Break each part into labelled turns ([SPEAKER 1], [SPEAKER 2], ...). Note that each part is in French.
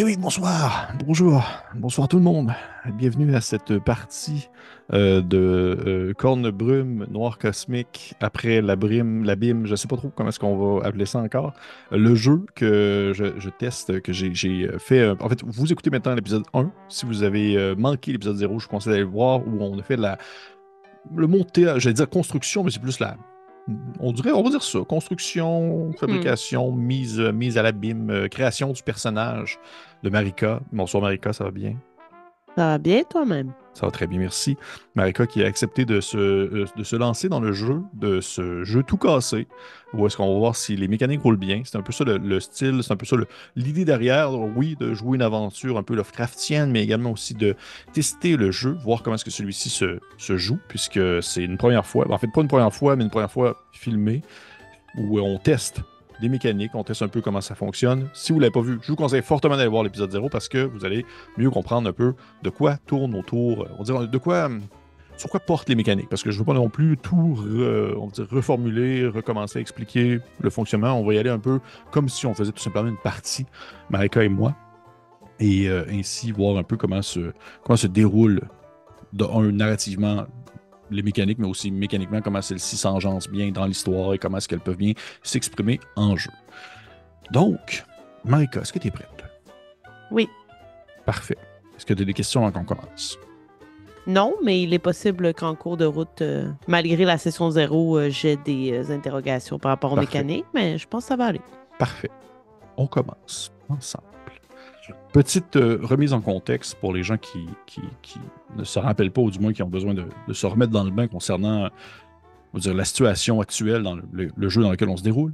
[SPEAKER 1] Eh oui, bonsoir, bonjour, bonsoir tout le monde. Bienvenue à cette partie euh, de Cornebrume Corne Brume, Noir Cosmique, après la brime, l'abîme, je sais pas trop comment est-ce qu'on va appeler ça encore. Le jeu que je, teste, que j'ai fait. Euh, en fait, vous écoutez maintenant l'épisode 1. Si vous avez euh, manqué l'épisode 0, je vous conseille d'aller le voir où on a fait la. Le monter j'allais dire construction, mais c'est plus la on dirait, on va dire ça, construction, fabrication, hmm. mise, euh, mise à l'abîme, euh, création du personnage de Marika. Bonsoir Marika, ça va bien?
[SPEAKER 2] Ça va bien toi-même?
[SPEAKER 1] Ça va très bien, merci. Marika qui a accepté euh, de se, lancer dans le jeu, de ce jeu tout cassé, où est-ce qu'on va voir si les mécaniques roulent bien. C'est un peu ça le, style, c'est un peu ça l'idée derrière, oui, de jouer une aventure un peu Lovecraftienne, mais également aussi de tester le jeu, voir comment est-ce que celui-ci se, se, joue, puisque c'est une première fois, en fait pas une première fois, mais une première fois filmée, où on teste des mécaniques, on teste un peu comment ça fonctionne. Si vous ne l'avez pas vu, je vous conseille fortement d'aller voir l'épisode 0 parce que vous allez mieux comprendre un peu de quoi tourne autour, euh, on dirait de quoi euh, sur quoi portent les mécaniques, parce que je ne veux pas non plus tout euh, on reformuler, recommencer à expliquer le fonctionnement. On va y aller un peu comme si on faisait tout simplement une partie, Marika et moi, et ainsi voir un peu comment se, comment se déroule un, narrativement les mécaniques, mais aussi mécaniquement comment celle ci s'engencent bien dans l'histoire et comment est-ce qu'elles peuvent bien s'exprimer en jeu. Donc, Marika, est-ce que tu es prête? Oui. Parfait. Est-ce que tu as des questions avant qu'on commence?
[SPEAKER 2] Non, mais il est possible qu'en cours de route, euh, malgré la session zéro, euh, j'ai des euh, interrogations par rapport aux mécaniques, mais je pense que ça va aller.
[SPEAKER 1] Parfait. On commence ensemble. Petite euh, remise en contexte pour les gens qui, ne se rappellent pas ou du moins qui ont besoin de, se remettre dans le bain concernant la situation actuelle dans le, jeu dans lequel on se déroule.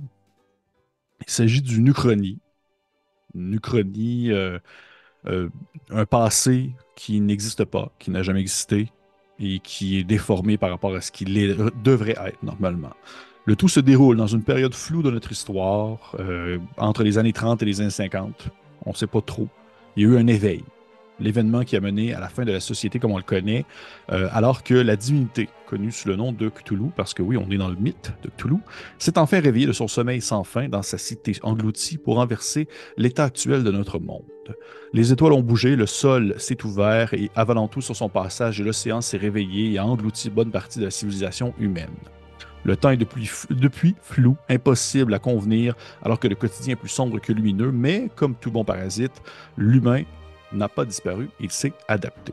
[SPEAKER 1] Il s'agit d'une uchronie. Une euh, euh, un passé qui n'existe pas, qui n'a jamais existé et qui est déformé par rapport à ce qu'il devrait être normalement. Le tout se déroule dans une période floue de notre histoire, entre les années 30 et les années 50, on ne sait pas trop. Il y a eu un éveil, l'événement qui a mené à la fin de la société comme on le connaît, euh, alors que la divinité, connue sous le nom de Cthulhu, parce que oui, on est dans le mythe de Cthulhu, s'est enfin réveillée de son sommeil sans fin dans sa cité engloutie pour renverser l'état actuel de notre monde. Les étoiles ont bougé, le sol s'est ouvert et, avalant tout sur son passage, l'océan s'est réveillé et a englouti bonne partie de la civilisation humaine. Le temps est depuis, depuis flou, impossible à convenir, alors que le quotidien est plus sombre que lumineux, mais comme tout bon parasite, l'humain n'a pas disparu, il s'est adapté.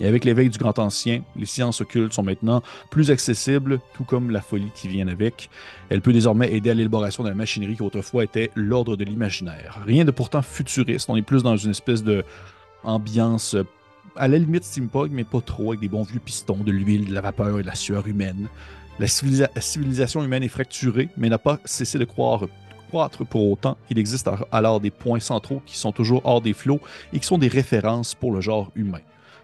[SPEAKER 1] Et avec l'éveil du grand ancien, les sciences occultes sont maintenant plus accessibles, tout comme la folie qui vient avec. Elle peut désormais aider à l'élaboration de la machinerie qui autrefois était l'ordre de l'imaginaire. Rien de pourtant futuriste, on est plus dans une espèce de ambiance à la limite steampunk, mais pas trop, avec des bons vieux pistons, de l'huile, de la vapeur et de la sueur humaine. La civilisation humaine est fracturée, mais n'a pas cessé de croire pour autant. Il existe alors des points centraux qui sont toujours hors des flots et qui sont des références pour le genre humain,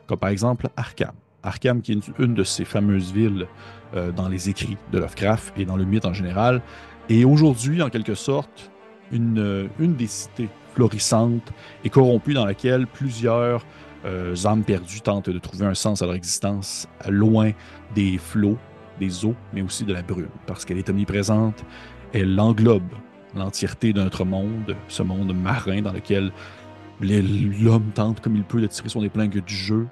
[SPEAKER 1] comme par exemple Arkham. Arkham, qui est une, de ces fameuses villes euh, dans les écrits de Lovecraft et dans le mythe en général, est aujourd'hui, en quelque sorte, une, une, des cités florissantes et corrompues dans laquelle plusieurs euh, âmes perdues tentent de trouver un sens à leur existence loin des flots des eaux, mais aussi de la brume, parce qu'elle est omniprésente, elle englobe l'entièreté de notre monde, ce monde marin dans lequel l'homme tente comme il peut de tirer son épingle du jeu,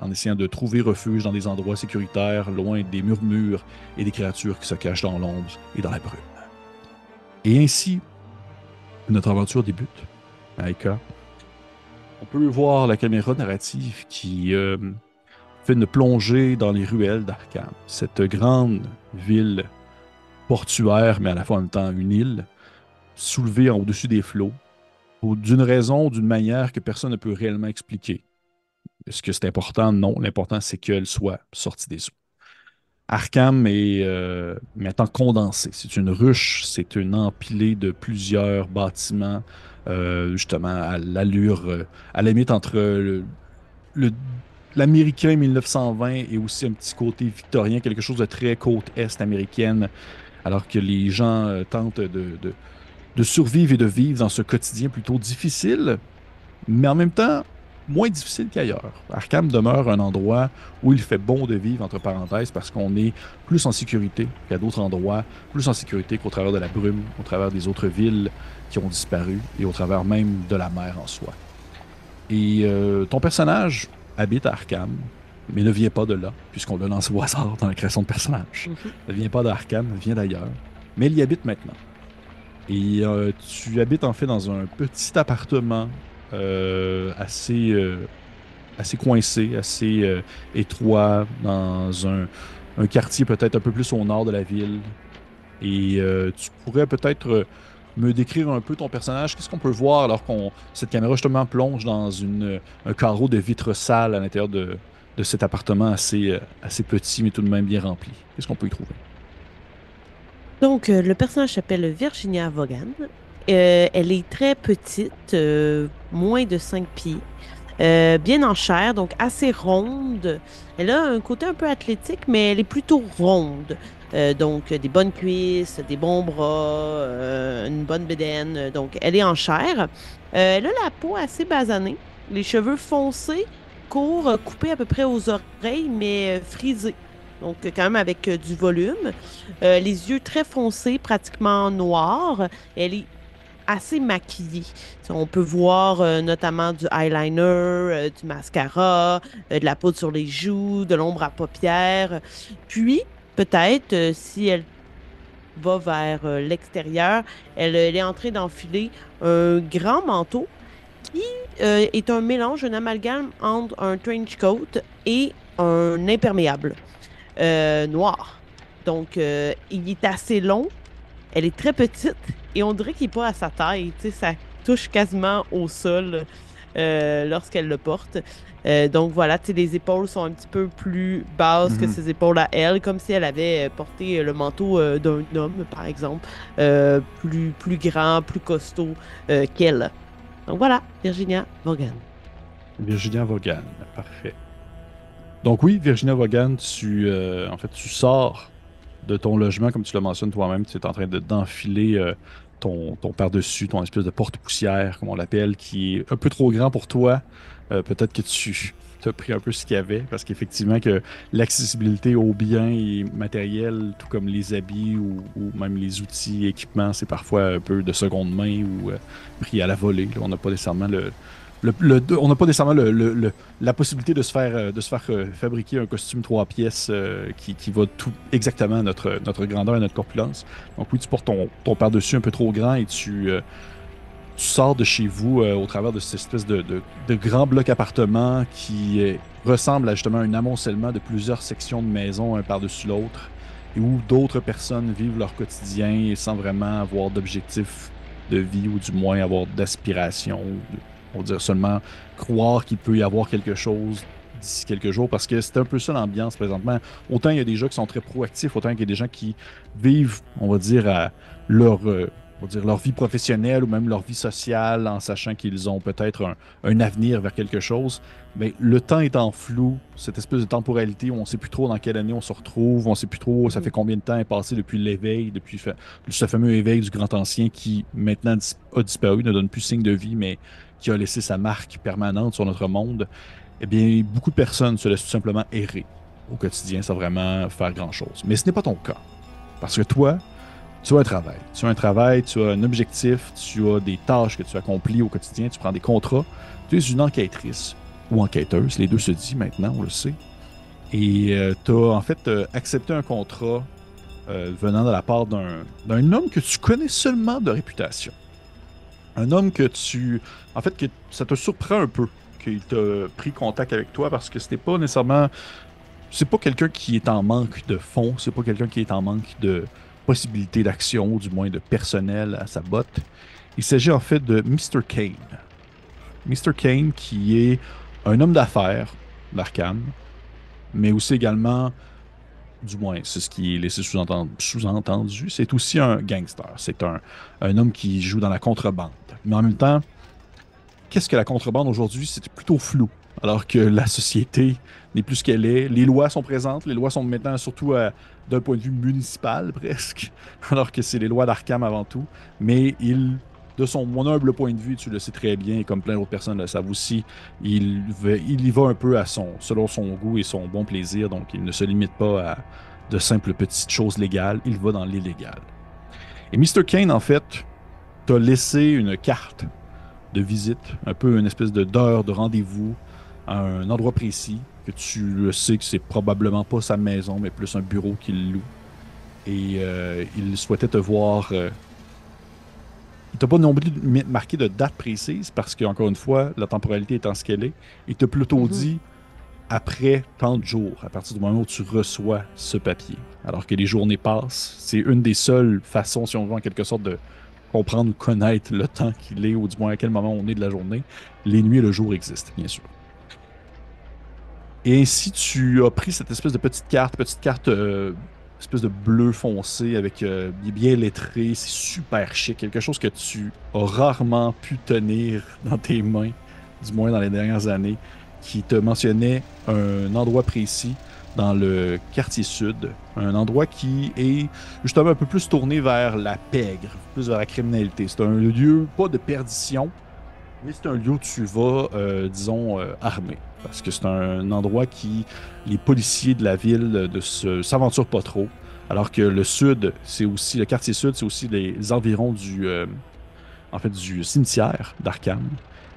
[SPEAKER 1] en essayant de trouver refuge dans des endroits sécuritaires, loin des murmures et des créatures qui se cachent dans l'ombre et dans la brume. Et ainsi, notre aventure débute. Aïka, on peut voir la caméra narrative qui euh, fait une plongée dans les ruelles d'Arkham, cette grande ville portuaire, mais à la fois en même temps une île, soulevée au-dessus des flots, d'une raison ou d'une manière que personne ne peut réellement expliquer. Est-ce que c'est important? Non. L'important, c'est qu'elle soit sortie des eaux. Arkham est euh, maintenant condensé. C'est une ruche, c'est une empilée de plusieurs bâtiments, euh, justement à l'allure, euh, à la limite entre le, le l'américain 1920 et aussi un petit côté victorien, quelque chose de très côte est américaine, alors que les gens euh, tentent de, de, survivre et de vivre dans ce quotidien plutôt difficile, mais en même temps moins difficile qu'ailleurs. Arkham demeure un endroit où il fait bon de vivre, entre parenthèses, parce qu'on est plus en sécurité qu'à d'autres endroits, plus en sécurité qu'au travers de la brume, au travers des autres villes qui ont disparu et au travers même de la mer en soi. Et euh, ton personnage, habite à Arkham, mais ne vient pas de là, puisqu'on le lance au hasard dans la création de personnage. Ne mhm. vient pas d'Arkham, vient d'ailleurs. Mais il y habite maintenant. Et euh, tu habites en fait dans un petit appartement euh, assez, euh, assez coincé, assez étroit, dans un, un quartier peut-être un peu plus au nord de la ville. Et tu pourrais peut-être me décrire un peu ton personnage? Qu'est-ce qu'on peut voir alors qu'on cette caméra justement plonge dans une, un carreau de vitres sales à l'intérieur de, cet appartement assez, euh, assez petit mais tout de même bien rempli? Qu'est-ce qu'on peut y trouver?
[SPEAKER 2] Donc, euh, le personnage s'appelle Virginia Vaughan. Euh, elle est très petite, moins de 5 pieds. bien en chair, donc assez ronde. Elle a un côté un peu athlétique, mais elle est plutôt ronde. Euh, donc, des bonnes cuisses, des bons bras, euh, une bonne bédaine. Donc, elle est en chair. Euh, elle a la peau assez basanée, les cheveux foncés, courts, coupés à peu près aux oreilles, mais frisés. Donc, quand même avec du volume. les yeux très foncés, pratiquement noirs. Elle est assez maquillée. On peut voir notamment du eyeliner, du mascara, de la poudre sur les joues, de l'ombre à paupières. Puis, peut-être euh, si elle va vers euh, l'extérieur, elle, est en train d'enfiler un grand manteau qui euh, est un mélange, un amalgame entre un trench coat et un imperméable noir. Donc, il est assez long, elle est très petite et on dirait qu'il n'est pas à sa taille. Ça touche quasiment au sol. Euh, lorsqu'elle le porte. Euh, donc voilà, les épaules sont un petit peu plus basses que mhm. ses épaules à elle, comme si elle avait euh, porté le manteau d'un homme, par exemple, plus, plus grand, plus costaud qu'elle. Donc voilà, Virginia Vaughan.
[SPEAKER 1] Virginia Vaughan, parfait. Donc oui, Virginia Vaughan, tu, en fait, tu sors de ton logement, comme tu le mentionnes toi-même, tu es en train d'enfiler ton, ton par-dessus, ton espèce de porte-poussière, comme on l'appelle, qui est un peu trop grand pour toi. Euh, peut-être que tu as pris un peu ce qu'il y avait, parce qu'effectivement, que l'accessibilité aux biens et matériels, tout comme les habits ou, même les outils, équipements, c'est parfois un peu de seconde main ou euh, pris à la volée. On n'a pas nécessairement le, on n'a pas nécessairement la possibilité de se faire, euh, euh, fabriquer un costume trois pièces euh, qui, va tout exactement notre, notre grandeur et notre corpulence. Donc oui, tu portes ton, par-dessus un peu trop grand et tu, sors de chez vous au travers de cette espèce de, grand bloc appartement qui ressemble à un amoncellement de plusieurs sections de maison un par-dessus l'autre et où d'autres personnes vivent leur quotidien sans vraiment avoir d'objectif de vie ou du moins avoir d'aspiration on dire seulement croire qu'il peut y avoir quelque chose d'ici quelques jours parce que c'est un peu ça l'ambiance présentement. Autant il y a des gens qui sont très proactifs, autant qu'il y a des gens qui vivent, on va dire, leur, euh, on va dire, leur vie professionnelle ou même leur vie sociale en sachant qu'ils ont peut-être un, avenir vers quelque chose. Mais le temps est en flou, cette espèce de temporalité où on ne sait plus trop dans quelle année on se retrouve, on ne sait plus trop ça mm-hmm. fait combien de temps est passé depuis l'éveil, depuis ce fameux éveil du grand ancien qui maintenant a disparu, ne donne plus signe de vie, mais qui a laissé sa marque permanente sur notre monde, eh bien, beaucoup de personnes se laissent tout simplement errer au quotidien sans vraiment faire grand-chose. Mais ce n'est pas ton cas. Parce que toi, tu as un travail. Tu as un travail, tu as un objectif, tu as des tâches que tu accomplis au quotidien, tu prends des contrats. Tu es une enquêtrice ou enquêteuse. Les deux se disent maintenant, on le sait. Et euh, tu as en fait euh, accepté un contrat euh, venant de la part d'un homme que tu connais seulement de réputation un homme que tu. En fait, que ça te surprend un peu qu'il t'a pris contact avec toi parce que c'était pas nécessairement. C'est pas quelqu'un qui est en manque de fonds, c'est pas quelqu'un qui est en manque de possibilités d'action, ou du moins de personnel à sa botte. Il s'agit en fait de Mr. Kane. Mr. Kane qui est un homme d'affaires d'Arkham, mais aussi également du moins, c'est ce qui est laissé sous-entendu. c'est aussi un gangster. C'est un, homme qui joue dans la contrebande. Mais en même temps, qu'est-ce que la contrebande aujourd'hui? C'est plutôt flou. Alors que la société n'est plus ce qu'elle est. Les lois sont présentes. Les lois sont maintenant surtout euh, d'un point de vue municipal presque. Alors que c'est les lois d'Arkham avant tout. Mais il de son mon humble point de vue, tu le sais très bien, et comme plein d'autres personnes le savent aussi, il, y va un peu à son, selon son goût et son bon plaisir, donc il ne se limite pas à de simples petites choses légales, il va dans l'illégal. Et Mr. Kane, en fait, t'a laissé une carte de visite, un peu une espèce de d'heure de rendez-vous à un endroit précis, que tu sais que c'est probablement pas sa maison, mais plus un bureau qu'il loue. Et euh, il souhaitait te voir euh, il t'a pas non plus marqué de date précise parce qu'encore une fois, la temporalité étant ce qu'elle est, il t'a plutôt mm-hmm. dit après tant de jours, à partir du moment où tu reçois ce papier. Alors que les journées passent, c'est une des seules façons, si on veut en quelque sorte, de comprendre ou connaître le temps qu'il est, ou du moins à quel moment on est de la journée. Les nuits et le jour existent, bien sûr. Et ainsi, tu as pris cette espèce de petite carte, petite carte euh, espèce de bleu foncé avec euh, bien lettré, c'est super chic, quelque chose que tu as rarement pu tenir dans tes mains, du moins dans les dernières années, qui te mentionnait un endroit précis dans le quartier sud, un endroit qui est justement un peu plus tourné vers la pègre, plus vers la criminalité. C'est un lieu pas de perdition, mais c'est un lieu où tu vas, euh, disons, euh, armé. Parce que c'est un endroit qui. Les policiers de la ville ne euh, s'aventurent pas trop. Alors que le sud, c'est aussi. Le quartier sud, c'est aussi les environs du. en fait, du cimetière d'Arkham.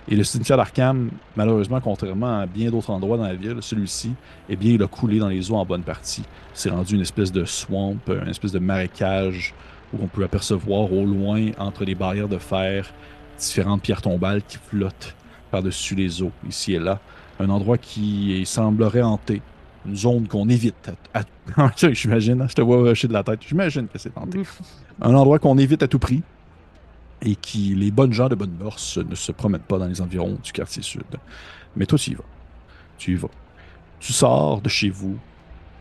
[SPEAKER 1] Et le cimetière d'Arkham, malheureusement, contrairement à bien d'autres endroits dans la ville, celui-ci, eh bien, il a coulé dans les eaux en bonne partie. C'est rendu une espèce de swamp, une espèce de marécage où on peut apercevoir au loin, entre les barrières de fer, différentes pierres tombales qui flottent par-dessus les eaux, ici et là. Un endroit qui semblerait hanté. Une zone qu'on évite. À, ah, J'imagine, hein, je te vois de la tête. J'imagine que c'est hanté. Un endroit qu'on évite à tout prix et qui les bonnes gens de bonne mœurs ne se promettent pas dans les environs du quartier sud. Mais toi, tu y vas. Tu y vas. Tu sors de chez vous.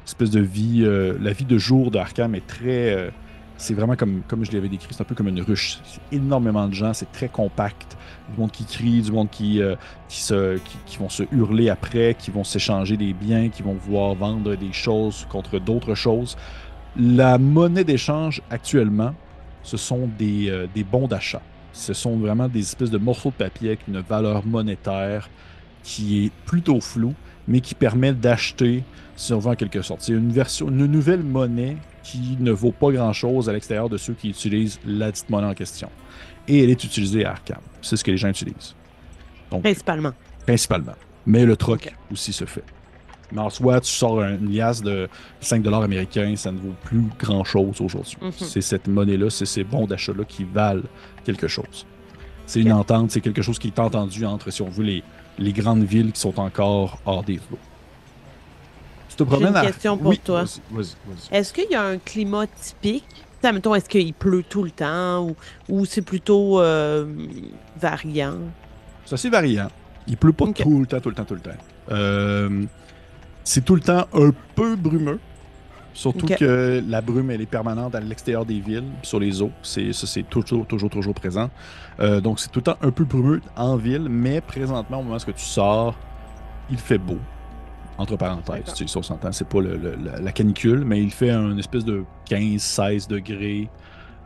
[SPEAKER 1] Espèce de vie, euh, la vie de jour de Arkham est très euh, c'est vraiment comme, comme je l'avais décrit, c'est un peu comme une ruche. Énormément de gens, c'est très compact. Du monde qui crie, du monde qui, euh, qui, se, vont se hurler après, qui vont s'échanger des biens, qui vont vouloir vendre des choses contre d'autres choses. La monnaie d'échange actuellement, ce sont des, euh, des bons d'achat. Ce sont vraiment des espèces de morceaux de papier avec une valeur monétaire qui est plutôt floue, mais qui permet d'acheter quelque sorte. C'est une, version, une nouvelle monnaie qui ne vaut pas grand-chose à l'extérieur de ceux qui utilisent la dite monnaie en question. Et elle est utilisée à Arkham. C'est ce que les gens utilisent. Donc, principalement. Principalement. Mais le troc aussi se fait. Mais en soi, tu sors une liasse de 5 américains, ça ne vaut plus grand-chose aujourd'hui. Mhm. C'est cette monnaie-là, c'est ces bons d'achat-là qui valent quelque chose. C'est une entente, c'est quelque chose qui est entendu entre, si on veut, les, les grandes villes qui sont encore hors des flots. Tu te une question pour toi.
[SPEAKER 2] Est-ce qu'il y a un climat typique? est-ce qu'il pleut tout le temps ou, c'est plutôt euh, variant?
[SPEAKER 1] Ça, C'est variant. Il pleut pas tout le temps, tout le temps, tout le temps. Euh, c'est tout le temps un peu brumeux. Surtout que la brume, elle est permanente à l'extérieur des villes, sur les eaux. C'est, ça, c'est toujours, toujours, toujours présent. Euh, donc, c'est tout le temps un peu brumeux en ville, mais présentement, au moment où tu sors, il fait beau entre parenthèses. Tu sais, on s'entend, c'est pas la, canicule, mais il fait un espèce de 15-16 degrés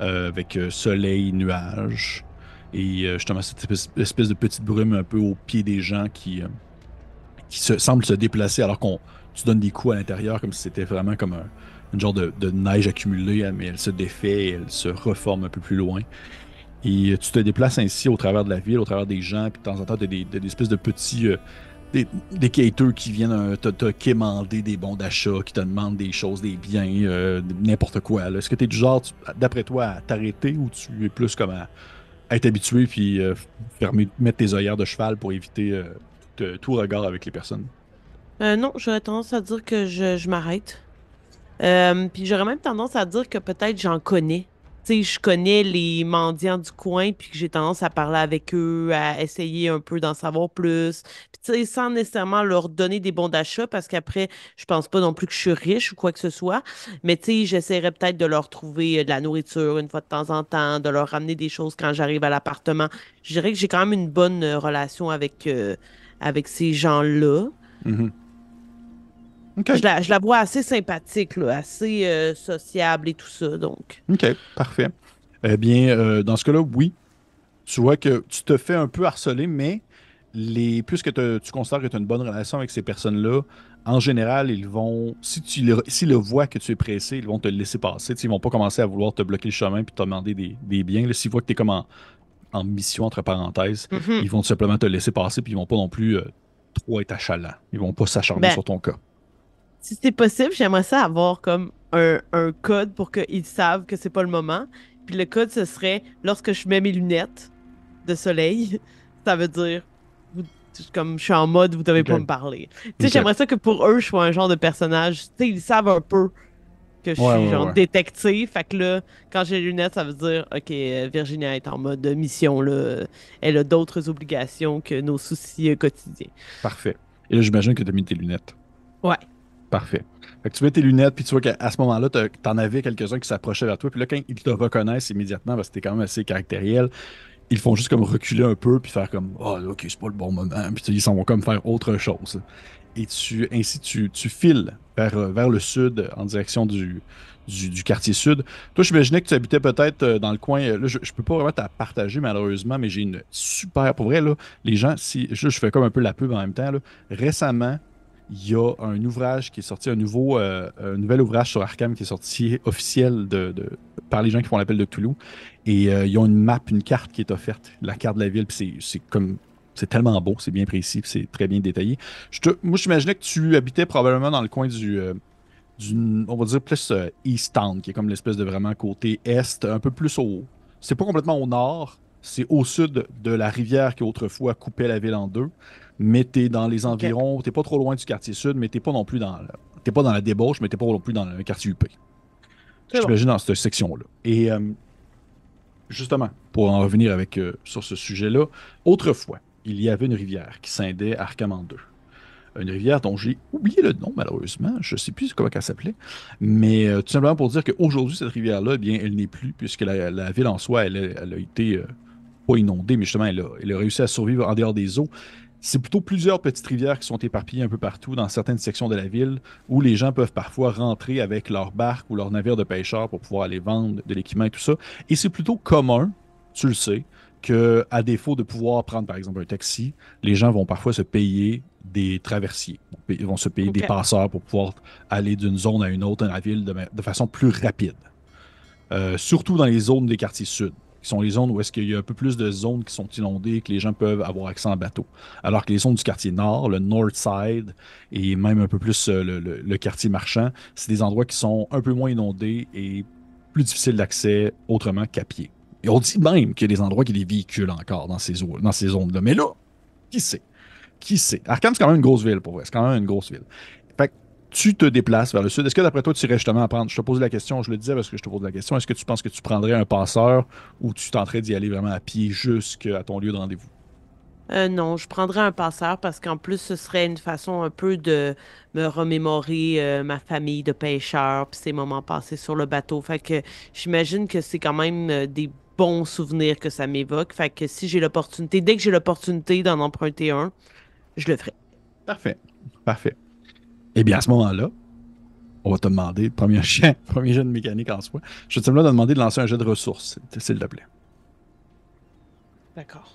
[SPEAKER 1] euh, avec euh, soleil, nuages. Et euh, justement, cette espèce de petite brume un peu au pied des gens qui, qui se, semble se déplacer alors qu'on tu donnes des coups à l'intérieur comme si c'était vraiment comme un, une genre de, neige accumulée, hein, mais elle se défait, elle se reforme un peu plus loin. Et tu te déplaces ainsi au travers de la ville, au travers des gens, puis de temps en temps, tu as des, des, espèces de petits des, des qui viennent euh, te, quémander des bons d'achat, qui te demandent des choses, des biens, euh, n'importe quoi. Est-ce que tu es du genre, d'après toi, à t'arrêter ou tu es plus comme à, être habitué puis euh, mettre tes œillères de cheval pour éviter tout regard avec les personnes?
[SPEAKER 2] non, j'aurais tendance à dire que je m'arrête. puis j'aurais même tendance à dire que peut-être j'en connais je connais les mendiants du coin, puis que j'ai tendance à parler avec eux, à essayer un peu d'en savoir plus. Puis, tu sais, sans nécessairement leur donner des bons d'achat, parce qu'après, je pense pas non plus que je suis riche ou quoi que ce soit. Mais, tu sais, j'essaierai peut-être de leur trouver euh, de la nourriture une fois de temps en temps, de leur ramener des choses quand j'arrive à l'appartement. Je dirais que j'ai quand même une bonne euh, relation avec, euh, avec ces gens-là. Mm-hmm. Je, la, vois assez sympathique, assez euh, sociable et tout ça. Donc.
[SPEAKER 1] OK, parfait. Eh bien, euh, dans ce cas-là, oui. Tu vois que tu te fais un peu harceler, mais les, puisque tu considères que tu as une bonne relation avec ces personnes-là, en général, ils vont, si le, si le voient que tu es pressé, ils vont te laisser passer. Ils vont pas commencer à vouloir te bloquer le chemin puis te demander des, biens. S'ils voient que tu es comme en, mission, entre parenthèses, mm-hmm. ils vont simplement te laisser passer puis ils vont pas non plus euh, trop être achalants. Ils vont pas s'acharner ben. sur ton cas si
[SPEAKER 2] c'était possible, j'aimerais ça avoir comme un, code pour qu'ils savent que c'est pas le moment. Puis le code, ce serait lorsque je mets mes lunettes de soleil, ça veut dire comme je suis en mode, vous devez pas me parler. Tu sais, j'aimerais ça que pour eux, je sois un genre de personnage. Tu sais, ils savent un peu que je suis genre détective. Fait que là, quand j'ai les lunettes, ça veut dire, OK, Virginia est en mode mission, là. Elle a d'autres obligations que
[SPEAKER 1] nos soucis euh, quotidiens. Parfait. Et là, j'imagine que tu as mis tes lunettes. Ouais. Parfait. Fait que tu mets tes lunettes, puis tu vois qu'à ce moment-là, tu en avais quelques-uns qui s'approchaient vers toi. Puis là, quand ils te reconnaissent immédiatement, parce que t'es quand même assez caractériel, ils font juste comme reculer un peu, puis faire comme Ah, oh, ok, c'est pas le bon moment. Puis ils s'en vont comme faire autre chose. Et tu, ainsi, tu, files euh, vers, le sud, en direction du, du, quartier sud. Toi, j'imaginais que tu habitais peut-être euh, dans le coin. Euh, là, je, peux pas vraiment te partager malheureusement, mais j'ai une super. Pour vrai, là, les gens, si je, je, fais comme un peu la pub en même temps, là, récemment, il y a un ouvrage qui est sorti, un, nouveau, euh, nouvel ouvrage sur Arkham qui est sorti officiel par les gens qui font l'appel de Toulouse Et euh, ils ont une map, une carte qui est offerte, la carte de la ville. C'est comme. C'est tellement beau, c'est bien précis, c'est très bien détaillé. Je moi, j'imaginais que tu habitais probablement dans le coin du, euh, on va dire plus East Town, qui est comme l'espèce de vraiment côté est, un peu plus au, c'est pas complètement au nord, c'est au sud de la rivière qui autrefois coupait la ville en deux mais tu dans les environs, tu t'es pas trop loin du quartier sud, mais t'es pas non plus dans, t'es pas dans la débauche, mais t'es pas non plus dans le quartier UP. Je dans cette section-là. Et euh, justement, pour en revenir avec, euh, sur ce sujet-là, autrefois, il y avait une rivière qui scindait Arkham en deux. Une rivière dont j'ai oublié le nom, malheureusement. Je ne sais plus comment elle s'appelait. Mais euh, tout simplement pour dire qu'aujourd'hui, cette rivière-là, eh bien, elle n'est plus, puisque la, ville en soi, elle, elle a été pas inondée, mais justement, elle a réussi à survivre en dehors des eaux. C'est plutôt plusieurs petites rivières qui sont éparpillées un peu partout dans certaines sections de la ville où les gens peuvent parfois rentrer avec leur barque ou leur navire de pêcheurs pour pouvoir aller vendre de l'équipement et tout ça. Et c'est plutôt commun, tu le sais, que à défaut de pouvoir prendre par exemple un taxi, les gens vont parfois se payer des traversiers. Ils vont se payer des passeurs pour pouvoir aller d'une zone à une autre dans la ville de, façon plus rapide. Euh, surtout dans les zones des quartiers sud qui sont les zones où est-ce qu'il y a un peu plus de zones qui sont inondées, que les gens peuvent avoir accès en bateau. Alors que les zones du quartier nord, le North Side et même un peu plus euh, le, le, quartier marchand, c'est des endroits qui sont un peu moins inondés et plus difficiles d'accès autrement qu'à pied. Et on dit même qu'il y a des endroits qui les véhiculent encore dans ces, dans ces zones-là. Mais là, qui sait? Qui sait? Arkham, c'est quand même une grosse ville, pour vrai. C'est quand même une grosse ville tu te déplaces vers le sud, est-ce que d'après toi, tu irais justement à prendre, je te pose la question, je le disais parce que je te pose la question, est-ce que tu penses que tu prendrais un passeur ou tu tenterais d'y aller vraiment à pied jusqu'à ton lieu de rendez-vous?
[SPEAKER 2] Euh, non, je prendrais un passeur parce qu'en plus, ce serait une façon un peu de me remémorer euh, ma famille de pêcheurs puis ces moments passés sur le bateau. Fait que j'imagine que c'est quand même euh, des bons souvenirs que ça m'évoque. Fait que si j'ai l'opportunité, dès que j'ai l'opportunité d'en
[SPEAKER 1] emprunter un, je le ferai. Parfait. Parfait. Eh bien, à ce moment-là, on va te demander, premier chien, premier jeu de mécanique en soi, je vais te demander de lancer un jeu de ressources, s'il te plaît. D'accord.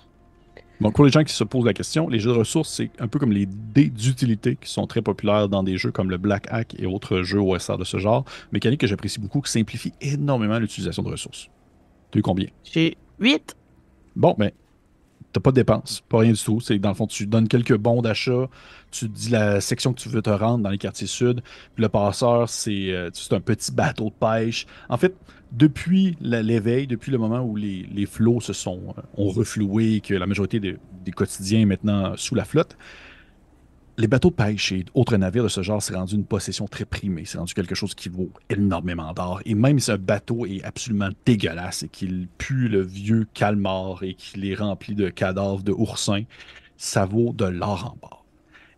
[SPEAKER 1] Donc, pour les gens qui se posent la question, les jeux de ressources, c'est un peu comme les dés d'utilité qui sont très populaires dans des jeux comme le Black Hack et autres jeux OSR de ce genre. Mécanique que j'apprécie beaucoup, qui simplifie énormément l'utilisation de ressources. Tu as eu combien J'ai 8. Bon, mais ben, pas de dépenses, pas rien du tout. C'est dans le fond, tu donnes quelques bons d'achat, tu dis la section que tu veux te rendre dans les quartiers sud, puis le passeur, c'est euh, un petit bateau de pêche. En fait, depuis l'éveil, depuis le moment où les, flots se sont euh, ont que la majorité des, des quotidiens est maintenant sous la flotte, les bateaux de pêche et autres navires de ce genre, c'est rendu une possession très primée. C'est rendu quelque chose qui vaut énormément d'or. Et même si un bateau est absolument dégueulasse et qu'il pue le vieux calmar et qu'il est rempli de cadavres de oursins, ça vaut de l'or en bord.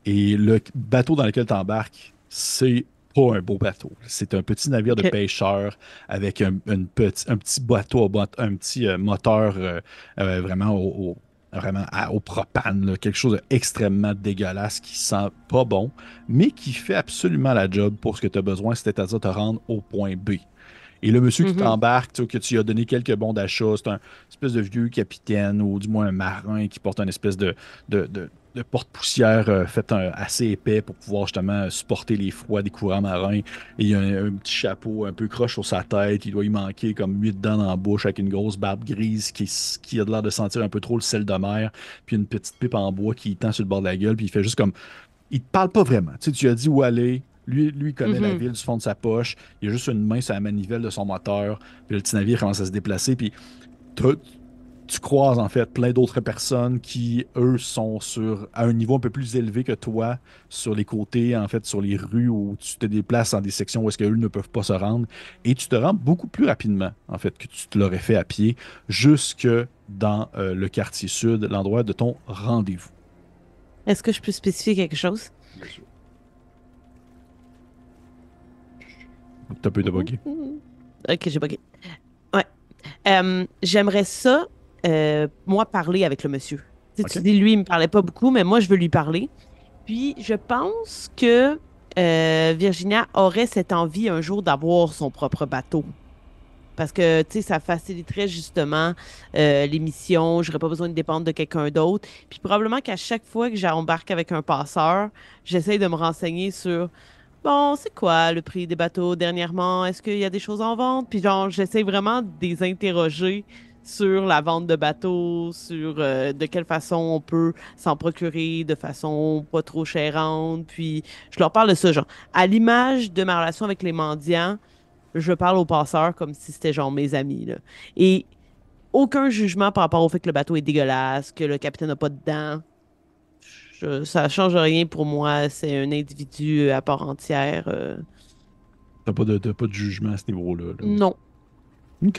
[SPEAKER 1] Et le bateau dans lequel tu embarques, c'est pas un beau bateau. C'est un petit navire de pêcheur avec un, petit, un petit bateau, un petit euh, moteur euh, euh, vraiment au vraiment au propane, quelque chose d'extrêmement dégueulasse qui sent pas bon, mais qui fait absolument la job pour ce que tu as besoin, c'est-à-dire te rendre au point B. Et le monsieur qui mhm. t'embarque, que tu as donné quelques bons d'achat, c'est un espèce de vieux capitaine ou du moins un marin qui porte un espèce de de porte-poussière fait euh, faite euh, assez épais pour pouvoir justement supporter les froids des courants marins. Et il y a un, petit chapeau un peu croche sur sa tête. Il doit y manquer comme huit dents dans la bouche avec une grosse barbe grise qui, qui a l'air de sentir un peu trop le sel de mer. Puis une petite pipe en bois qui tend sur le bord de la gueule. Puis il fait juste comme. Il te parle pas vraiment. Tu sais, tu as dit où aller. Lui, il connaît la mhm. ville du fond de sa poche. Il a juste une main sur la manivelle de son moteur. Puis le petit navire commence à se déplacer. Puis tu croises en fait plein d'autres personnes qui, eux, sont sur à un niveau un peu plus élevé que toi, sur les côtés, en fait, sur les rues où tu te déplaces dans des sections où est-ce qu'eux ne peuvent pas se rendre. Et tu te rends beaucoup plus rapidement, en fait, que tu te l'aurais fait à pied, jusque dans euh, le quartier sud, l'endroit de ton rendez-vous.
[SPEAKER 2] Est-ce que je peux spécifier quelque chose? T'as un peu de bugger. Ok, j'ai bugué. Ouais. Euh, j'aimerais ça euh, moi, parler avec le monsieur. Tu, dis, lui, il me parlait pas beaucoup, mais moi, je veux lui parler. Puis, je pense que euh, Virginia aurait cette envie un jour d'avoir son propre bateau. Parce que, tu sais, ça faciliterait justement euh, l'émission les J'aurais pas besoin de dépendre de quelqu'un d'autre. Puis probablement qu'à chaque fois que j'embarque avec un passeur, j'essaie de me renseigner sur bon, c'est quoi le prix des bateaux dernièrement? Est-ce qu'il y a des choses en vente? Puis genre, j'essaie vraiment de les interroger sur la vente de bateaux, sur euh, de quelle façon on peut s'en procurer de façon pas trop chérante. Puis je leur parle de ça. genre. À l'image de ma relation avec les mendiants, je parle aux passeurs comme si c'était genre mes amis. Et aucun jugement par rapport au fait que le bateau est dégueulasse, que le capitaine n'a pas de dents. Ça ça change rien pour moi. C'est un individu euh, à part entière. Euh.
[SPEAKER 1] T'as pas de, pas de jugement à ce niveau Là. Non. OK.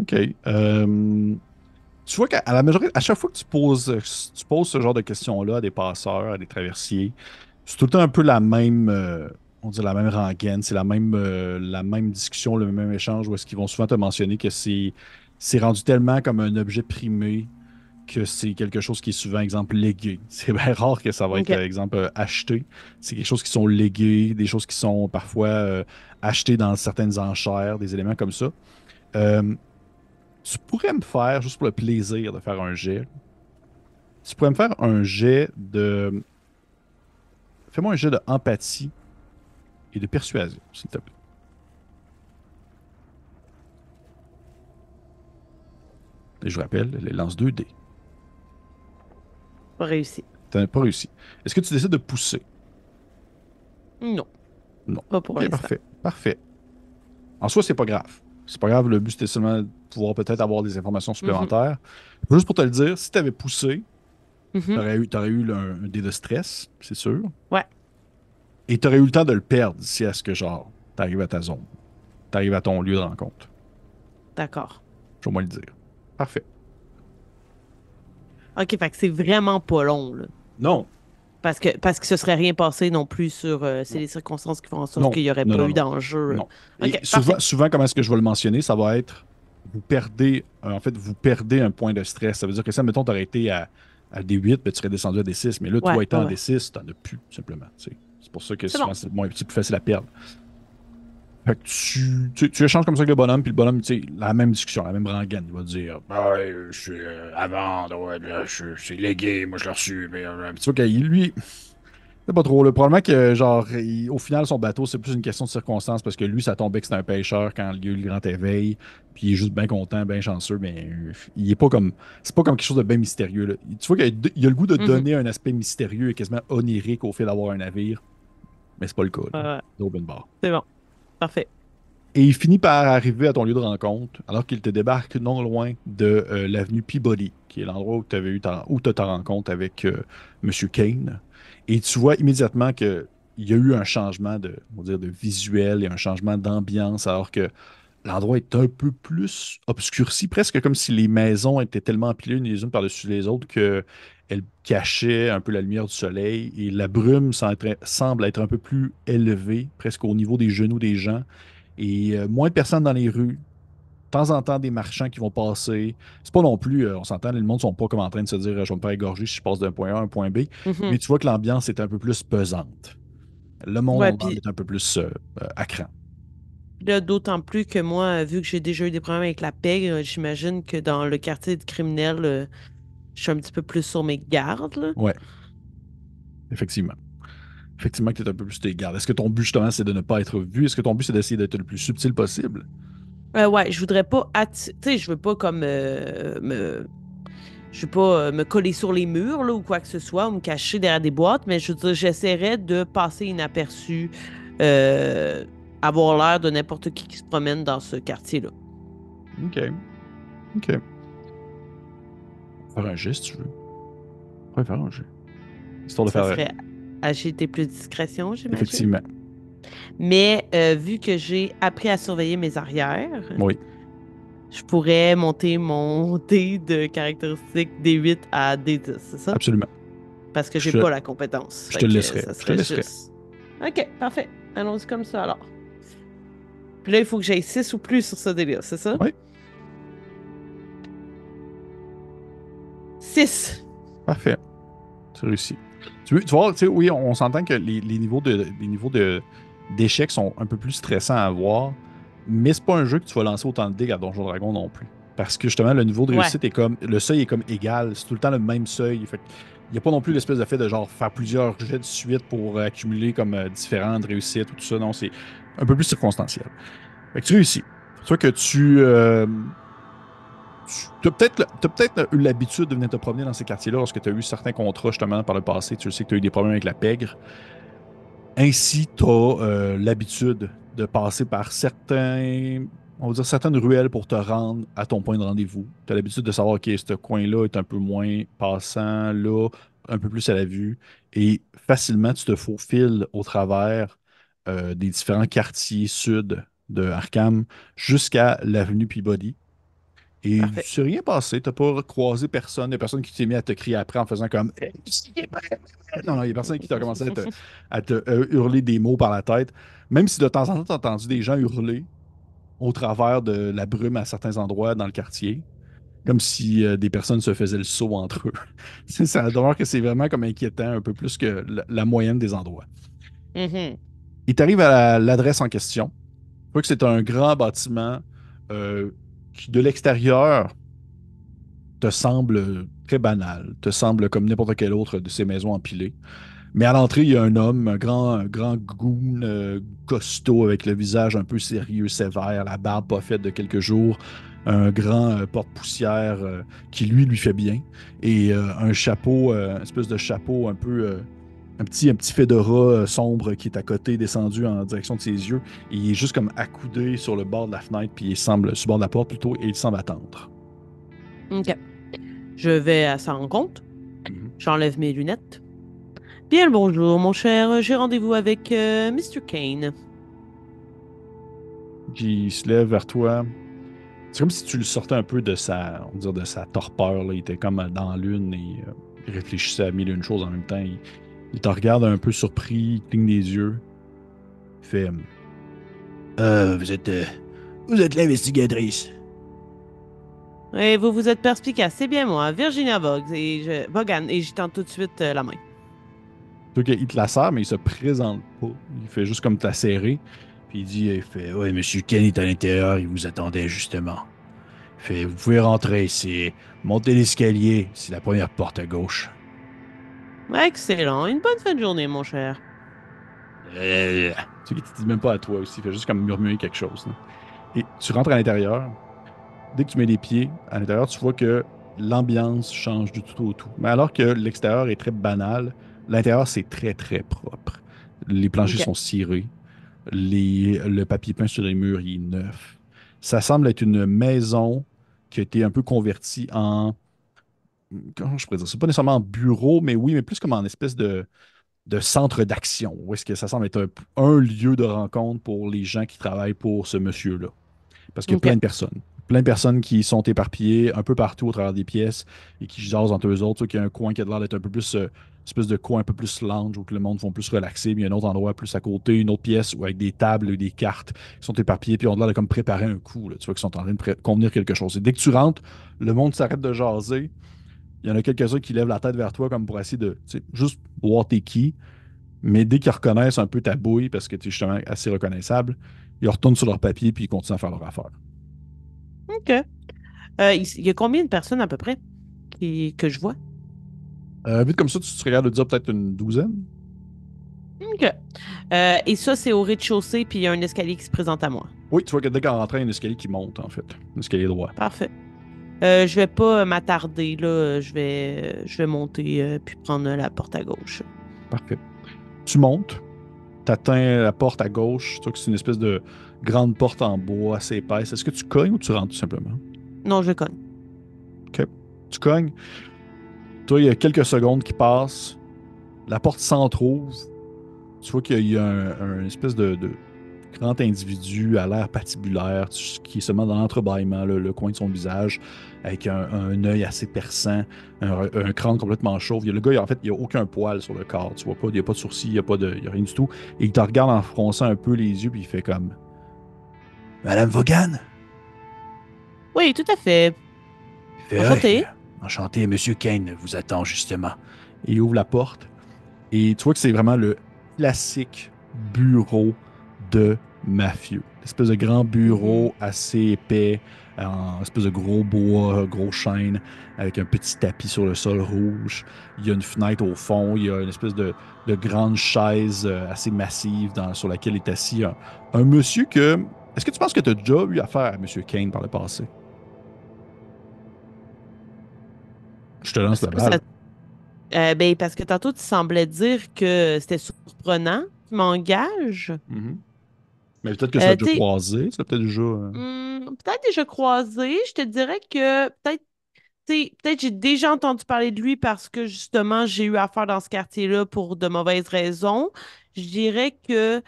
[SPEAKER 1] OK. Euh, tu vois qu'à la majorité, à chaque fois que tu poses, tu poses ce genre de questions-là à des passeurs, à des traversiers, c'est tout le temps un peu la même, euh, on dit la même rengaine, c'est la même, euh, la même discussion, le même échange où est-ce qu'ils vont souvent te mentionner que c'est, c'est rendu tellement comme un objet primé que c'est quelque chose qui est souvent, exemple, légué. C'est bien rare que ça va être, exemple, acheté. C'est quelque chose qui sont légués, des choses qui sont parfois achetées dans certaines enchères, des éléments comme ça tu pourrais me faire, juste pour le plaisir de faire un jet, tu pourrais me faire un jet de. Fais-moi un jet de et de persuasion, s'il te plaît. Et je vous rappelle, les lances 2 d Pas réussi. T'as pas réussi. Est-ce que tu décides de pousser? Non. Non. Pas pour Parfait. Parfait. En soi, c'est pas grave. C'est pas grave, le but c'était seulement de pouvoir peut-être avoir des informations mhm. supplémentaires. Juste pour te le dire, si t'avais poussé, mhm. t'aurais eu, aurais eu un, dé de stress, c'est sûr. Ouais. Et t'aurais eu le temps de le perdre si à ce que genre t'arrives à ta zone. T'arrives à ton lieu de rencontre. D'accord. Je vais le dire. Parfait.
[SPEAKER 2] Ok, fait que c'est vraiment pas long, là. Non, parce que, parce que ce serait rien passé non plus sur. Euh, c'est les circonstances qui font en sorte qu'il n'y aurait pas eu d'enjeu.
[SPEAKER 1] souvent, comment est-ce que je vais le mentionner Ça va être vous perdez, euh, en fait, vous perdez un point de stress. Ça veut dire que ça, mettons, tu aurais été à, à D8, mais ben, tu serais descendu à D6. Mais là, toi étant à D6, tu n'en as plus, simplement. C'est pour ça que souvent, c'est plus facile à perdre. Fait tu, tu, échanges comme ça avec le bonhomme, puis le bonhomme, tu sais, la même discussion, la même rengaine. Il va dire bah je suis à euh, vendre, ah ouais, je légué, moi je l'ai reçu. Mais, euh, tu vois qu'il lui, c'est pas trop. Le problème que, genre, au final, son bateau, c'est plus une question de circonstance parce que lui, ça tombait que c'était un pêcheur quand il y a eu le grand éveil, puis il est juste bien content, bien chanceux, mais il est pas comme. C'est pas comme quelque chose de bien mystérieux. Tu vois qu'il a, le goût de mhm. donner un aspect mystérieux et quasiment onirique au fait d'avoir un navire, mais c'est pas le cas. C'est bon. Parfait. Et il finit par arriver à ton lieu de rencontre, alors qu'il te débarque non loin de euh, l'avenue Peabody, qui est l'endroit où tu avais eu ta, as ta rencontre avec euh, M. Kane. Et tu vois immédiatement qu'il y a eu un changement de, de visuel et un changement d'ambiance, alors que l'endroit est un peu plus obscurci, presque comme si les maisons étaient tellement empilées les unes par-dessus les autres que elle cachait un peu la lumière du soleil et la brume semble être un peu plus élevée, presque au niveau des genoux des gens. Et euh, moins de personnes dans les rues. De temps en temps, des marchands qui vont passer. C'est pas non plus, euh, on s'entend, les monde sont pas comme en train de se dire je vais me égorger si je passe d'un point A à un point B. Mm-hmm. Mais tu vois que l'ambiance est un peu plus pesante. Le monde est un peu plus à euh, cran.
[SPEAKER 2] D'autant plus que moi, vu que j'ai déjà eu des problèmes avec la pègre, j'imagine que dans le quartier de criminels, je suis un petit peu plus sur mes gardes. Là.
[SPEAKER 1] Ouais. Effectivement. Effectivement que tu es un peu plus sur tes gardes. Est-ce que ton but, justement, c'est de ne pas être vu? Est-ce que ton but, c'est d'essayer d'être le plus subtil possible?
[SPEAKER 2] Euh, ouais, je voudrais pas... Tu sais, je veux pas comme... Euh, me... Je veux pas euh, me coller sur les murs là, ou quoi que ce soit, ou me cacher derrière des boîtes, mais je veux dire, j'essaierais de passer inaperçu, euh, avoir l'air de n'importe qui qui se promène dans ce quartier-là.
[SPEAKER 1] OK. OK faire un geste si tu veux. On faire un geste. Histoire de ça faire. Serait
[SPEAKER 2] euh, agiter plus discrétion, j'imagine. Effectivement. Mais euh, vu que j'ai appris à surveiller mes arrières, oui. je pourrais monter mon dé de caractéristique D8 à D10, c'est ça? Absolument. Parce que j'ai pas la compétence. Je te le laisserai. je te laisserai. Ok, parfait. Allons-y comme ça alors. Puis là, il faut que j'aille 6 ou plus sur ce délire, c'est ça? Oui.
[SPEAKER 1] Parfait. Tu réussis. Tu, tu vois, oui, on, s'entend que les, niveaux de les d'échecs sont un peu plus stressants à voir, mais c'est pas un jeu que tu vas lancer autant de dégâts à Donjon Dragon non plus. Parce que justement, le niveau de réussite est comme. Le seuil est comme égal. C'est tout le temps le même seuil. Fait il n'y a pas non plus l'espèce de fait de genre faire plusieurs jets de suite pour accumuler comme euh, différentes réussites ou tout ça. Non, c'est un peu plus circonstanciel. Fait que tu réussis. Soit que tu. Euh, tu as peut-être eu l'habitude de venir te promener dans ces quartiers-là lorsque tu as eu certains contrats justement par le passé. Tu sais que tu as eu des problèmes avec la pègre. Ainsi, tu as euh, l'habitude de passer par certains, on certaines ruelles pour te rendre à ton point de rendez-vous. Tu as l'habitude de savoir que ce coin-là est un peu moins passant, là, un peu plus à la vue. Et facilement, tu te faufiles au travers euh, des différents quartiers sud de Arkham jusqu'à l'avenue Peabody et tu ne s'est rien passé. Tu n'as pas croisé personne. Il n'y a personne qui t'est mis à te crier après en faisant comme. Non, non, il n'y a personne qui t'a commencé à te, euh, hurler des mots par la tête. Même si de temps en temps, tu as entendu des gens hurler au travers de la brume à certains endroits dans le quartier, comme si euh, des personnes se faisaient le saut entre eux. c'est voir que c'est vraiment comme inquiétant, un peu plus que la, moyenne des endroits. Mm-hmm. Et Il t'arrive à l'adresse en question. Tu vois que c'est un grand bâtiment. Euh, de l'extérieur, te semble très banal, te semble comme n'importe quel autre de ces maisons empilées. Mais à l'entrée, il y a un homme, un grand, grand goon euh, costaud avec le visage un peu sérieux, sévère, la barbe pas faite de quelques jours, un grand euh, porte-poussière euh, qui lui lui fait bien et un chapeau, une espèce de chapeau un peu un petit, un petit fedora euh, sombre qui est à côté, descendu en direction de ses yeux. il est juste comme accoudé sur le bord de la fenêtre, puis il semble, sur le bord de la porte plutôt, et il semble attendre.
[SPEAKER 2] Ok. Je vais à sa rencontre. Mhm. J'enlève mes lunettes. Bien le bonjour, mon cher. J'ai rendez-vous avec euh, Mr. Kane.
[SPEAKER 1] Il se lève vers toi. C'est comme si tu le sortais un peu de sa, on de sa torpeur. Il était comme dans l'une et euh, réfléchissait à mille et une choses en même temps. Il, il te regarde un peu surpris, il cligne des yeux. Il fait euh, euh Vous êtes. Euh, vous êtes l'investigatrice.
[SPEAKER 2] Et vous vous êtes perspicace. C'est bien moi, Virginia Boggs. Et je, Vogan, et j'y tends tout de suite euh, la main.
[SPEAKER 1] Donc, il te la serre, mais il se présente pas. Il fait juste comme te la serrer. Puis il dit fait, Ouais, monsieur Ken est à l'intérieur, il vous attendait justement. Il fait Vous pouvez rentrer, c'est monter l'escalier, c'est la première porte à gauche.
[SPEAKER 2] Excellent. Une bonne fin de journée, mon cher.
[SPEAKER 1] Euh, tu ne dis même pas à toi aussi. Fais juste comme murmurer quelque chose. Hein. Et tu rentres à l'intérieur. Dès que tu mets les pieds à l'intérieur, tu vois que l'ambiance change du tout au tout. Mais alors que l'extérieur est très banal, l'intérieur, c'est très, très propre. Les planchers sont cirés. Les, le papier peint sur les murs il est neuf. Ça semble être une maison qui a été un peu convertie en Comment je pourrais dire? C'est pas nécessairement un bureau, mais oui, mais plus comme en espèce de, de centre d'action. Où est-ce que ça semble être un, lieu de rencontre pour les gens qui travaillent pour ce monsieur-là? Parce qu'il y a plein de personnes. Plein de personnes qui sont éparpillées un peu partout au travers des pièces et qui jasent entre eux autres. Tu qu'il y a un coin qui a l'air d'être un peu plus, euh, espèce de coin un peu plus lounge où que le monde font plus relaxer. mais il y a un autre endroit plus à côté, une autre pièce où avec des tables et des cartes qui sont éparpillées. Puis on a l'air de comme préparer un coup. tu vois qu'ils sont en train de convenir quelque chose. Et dès que tu rentres, le monde s'arrête de jaser il y en a quelques-uns qui lèvent la tête vers toi comme pour essayer de juste voir t'es qui. Mais dès qu'ils reconnaissent un peu ta bouille, parce que tu es justement assez reconnaissable, ils retournent sur leur papier puis ils continuent à faire leur affaire.
[SPEAKER 2] OK. Euh, il y a combien de personnes à peu près qui, que je vois?
[SPEAKER 1] Euh, vite comme ça, tu te regardes dire peut-être une douzaine.
[SPEAKER 2] OK. Euh, et ça, c'est au rez-de-chaussée, puis il y a un escalier qui se présente à moi.
[SPEAKER 1] Oui, tu vois que dès qu'on rentre, il y a un escalier qui monte, en fait. Un escalier droit. Parfait.
[SPEAKER 2] Je euh, je vais pas m'attarder, là. Je vais, je vais monter euh, puis prendre la porte à gauche.
[SPEAKER 1] Parfait. Tu montes, tu t'atteins la porte à gauche. Tu vois que c'est une espèce de grande porte en bois assez épaisse. Est-ce que tu cognes ou tu rentres tout simplement? Non, je cogne. OK. Tu cognes. Toi, il y a quelques secondes qui passent. La porte s'entrouvre. Tu vois qu'il y a, une espèce de, grand individu à l'air patibulaire, qui est seulement dans l'entrebâillement, le, coin de son visage, avec un, œil assez perçant, un, crâne complètement chauve. le gars, en fait, il n'y a aucun poil sur le corps, tu vois pas, il n'y a pas de sourcils, il n'y a, pas de, a rien du tout. Et il te regarde en fronçant un peu les yeux, puis il fait comme Madame Vaughan
[SPEAKER 2] Oui, tout à fait.
[SPEAKER 1] enchanté. enchanté, Monsieur Kane vous attend justement. Et il ouvre la porte. Et tu vois que c'est vraiment le classique bureau de mafieux. Espèce de grand bureau mhm. assez épais, en espèce de gros bois, gros chêne, avec un petit tapis sur le sol rouge. Il y a une fenêtre au fond, il y a une espèce de, de grande chaise euh, assez massive dans, sur laquelle est assis un, monsieur que. Est-ce que tu penses que tu as déjà eu affaire à Monsieur Kane par le passé? Je te lance la balle.
[SPEAKER 2] Euh, ben, parce que tantôt, tu semblais dire que c'était surprenant, tu m'engages.
[SPEAKER 1] Mhm. Mais peut-être que ça euh, a déjà croisé, ça peut-être déjà. Euh.
[SPEAKER 2] Hmm, peut-être déjà croisé. Je te dirais que peut-être peut-être j'ai déjà entendu parler de lui parce que justement, j'ai eu affaire dans ce quartier-là pour de mauvaises raisons. Je dirais que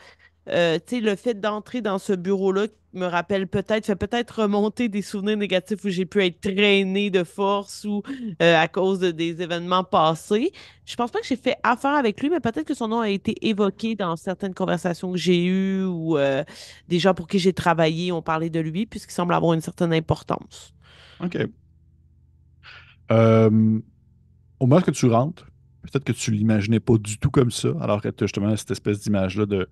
[SPEAKER 2] euh, le fait d'entrer dans ce bureau-là me rappelle peut-être, fait peut-être remonter des souvenirs négatifs où j'ai pu être traîné de force ou euh, à cause de, des événements passés. Je pense pas que j'ai fait affaire avec lui, mais peut-être que son nom a été évoqué dans certaines conversations que j'ai eues ou euh, des gens pour qui j'ai travaillé ont parlé de lui puisqu'il semble avoir une certaine importance.
[SPEAKER 1] OK. au moment que tu rentres, peut-être que tu l'imaginais pas du tout comme ça, alors que tu as justement cette espèce d'image-là de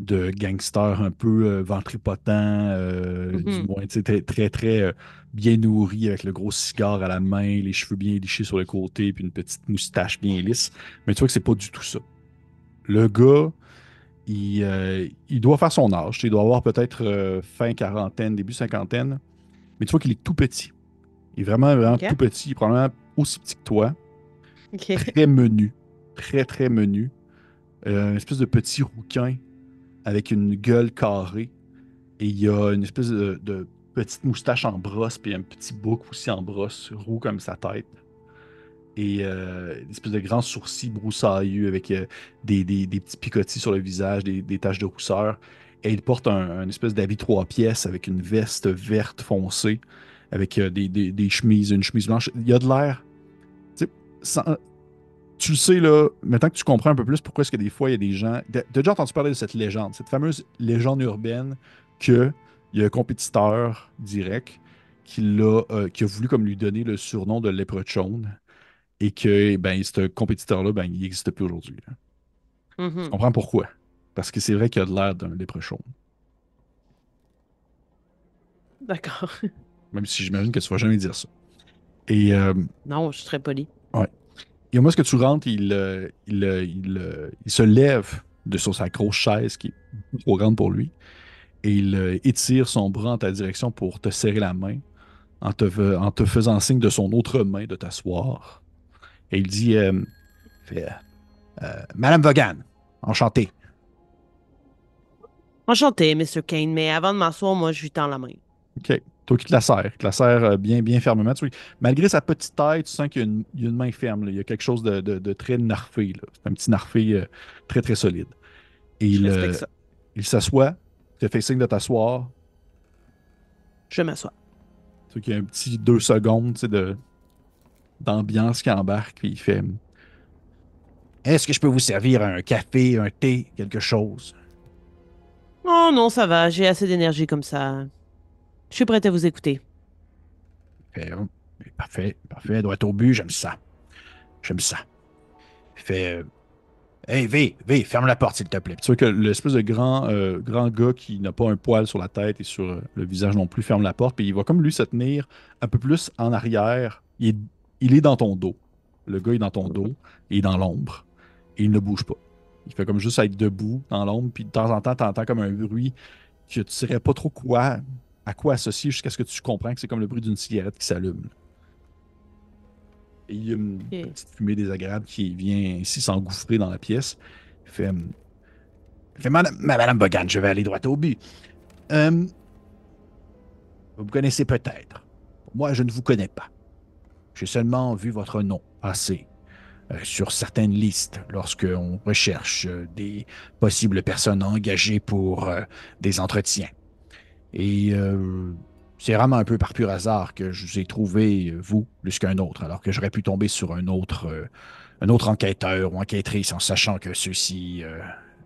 [SPEAKER 1] de gangsters un peu euh, ventripotent euh, du mhm. moins, très, très, très euh, bien nourri avec le gros cigare à la main, les cheveux bien lichés sur le côté, puis une petite moustache bien lisse. Mais tu vois que c'est pas du tout ça. Le gars, il, il doit faire son âge. Il doit avoir peut-être fin quarantaine, début cinquantaine. Mais tu vois qu'il est tout petit. Il est vraiment, vraiment tout petit. Il est probablement aussi petit que toi. Très menu. Très, très menu. une espèce de petit rouquin avec une gueule carrée. Et il y a une espèce de, petite moustache en brosse, puis un petit bouc aussi en brosse, roux comme sa tête. Et euh, une espèce de grand sourcil broussailleux avec euh, des, petits picotis sur le visage, des, taches de rousseur. Et il porte un, espèce d'habit trois pièces avec une veste verte foncée, avec euh, des, chemises, une chemise blanche. Il y a de l'air tu le sais, là, maintenant que tu comprends un peu plus pourquoi est-ce que des fois, il y a des gens. T'as déjà entendu parler de cette légende, cette fameuse légende urbaine qu'il y a un compétiteur direct qui, a, euh, qui a voulu comme lui donner le surnom de leprechaun et que eh ben, ce compétiteur-là, ben, il n'existe plus aujourd'hui. Tu mm-hmm. comprends pourquoi? Parce que c'est vrai qu'il y a de l'air d'un leprechaun. D'accord. Même si j'imagine que tu vas jamais dire ça. Euh,
[SPEAKER 2] non, je suis poli.
[SPEAKER 1] Et moi, ce que tu rentres, euh, euh, euh, il, se lève de sur sa grosse chaise qui est trop grande pour lui. Et il étire son bras en ta direction pour te serrer la main en te, faisant signe de son autre main de t'asseoir. Et il dit Madame Vaughan, enchanté. »«
[SPEAKER 2] Enchanté, Monsieur Kane, mais avant de m'asseoir, moi, je lui tends la main.
[SPEAKER 1] OK. Toi qui te la serre, la serres euh, bien, bien fermement. malgré sa petite taille, tu sens qu'il y a une, main ferme. Il y a quelque chose de, très narfé. C'est un petit narfé euh, très, très solide. Et il, euh, s'assoit. il s'assoit, te fait signe de t'asseoir. Je m'assois. Tu y a un petit deux secondes de, d'ambiance qui embarque, puis fait Est-ce que je peux vous servir un café, un thé, quelque chose?
[SPEAKER 2] Oh non, ça va, j'ai assez d'énergie comme ça. Je suis prête à vous écouter.
[SPEAKER 1] Oh, parfait, parfait, être au but, j'aime ça. J'aime ça. Fait. Euh, hey, V, V, ferme la porte, s'il te plaît. tu vois que l'espèce de grand, euh, grand gars qui n'a pas un poil sur la tête et sur euh, le visage non plus ferme la porte. Puis il va comme lui se tenir un peu plus en arrière. Il est, il est dans ton dos. Le gars est dans ton dos et dans l'ombre. Et il ne bouge pas. Il fait comme juste être debout dans l'ombre. Puis de temps en temps, tu entends comme un bruit que tu ne saurais pas trop quoi, à quoi associer jusqu'à ce que tu comprends que c'est comme le bruit d'une cigarette qui s'allume. Et il y a une petite fumée désagréable qui vient ici s'engouffrer dans la pièce. Il fait, hum, fait Madame, Bogan, je vais aller droit au but. Hum, vous me connaissez peut-être. Moi, je ne vous connais pas. J'ai seulement vu votre nom assez euh, sur certaines listes lorsqu'on recherche euh, des possibles personnes engagées pour euh, des entretiens. Et euh, c'est vraiment un peu par pur hasard que je vous ai trouvé, euh, vous, plus qu'un autre, alors que j'aurais pu tomber sur un autre, euh, un autre enquêteur ou enquêtrice en sachant que ceux-ci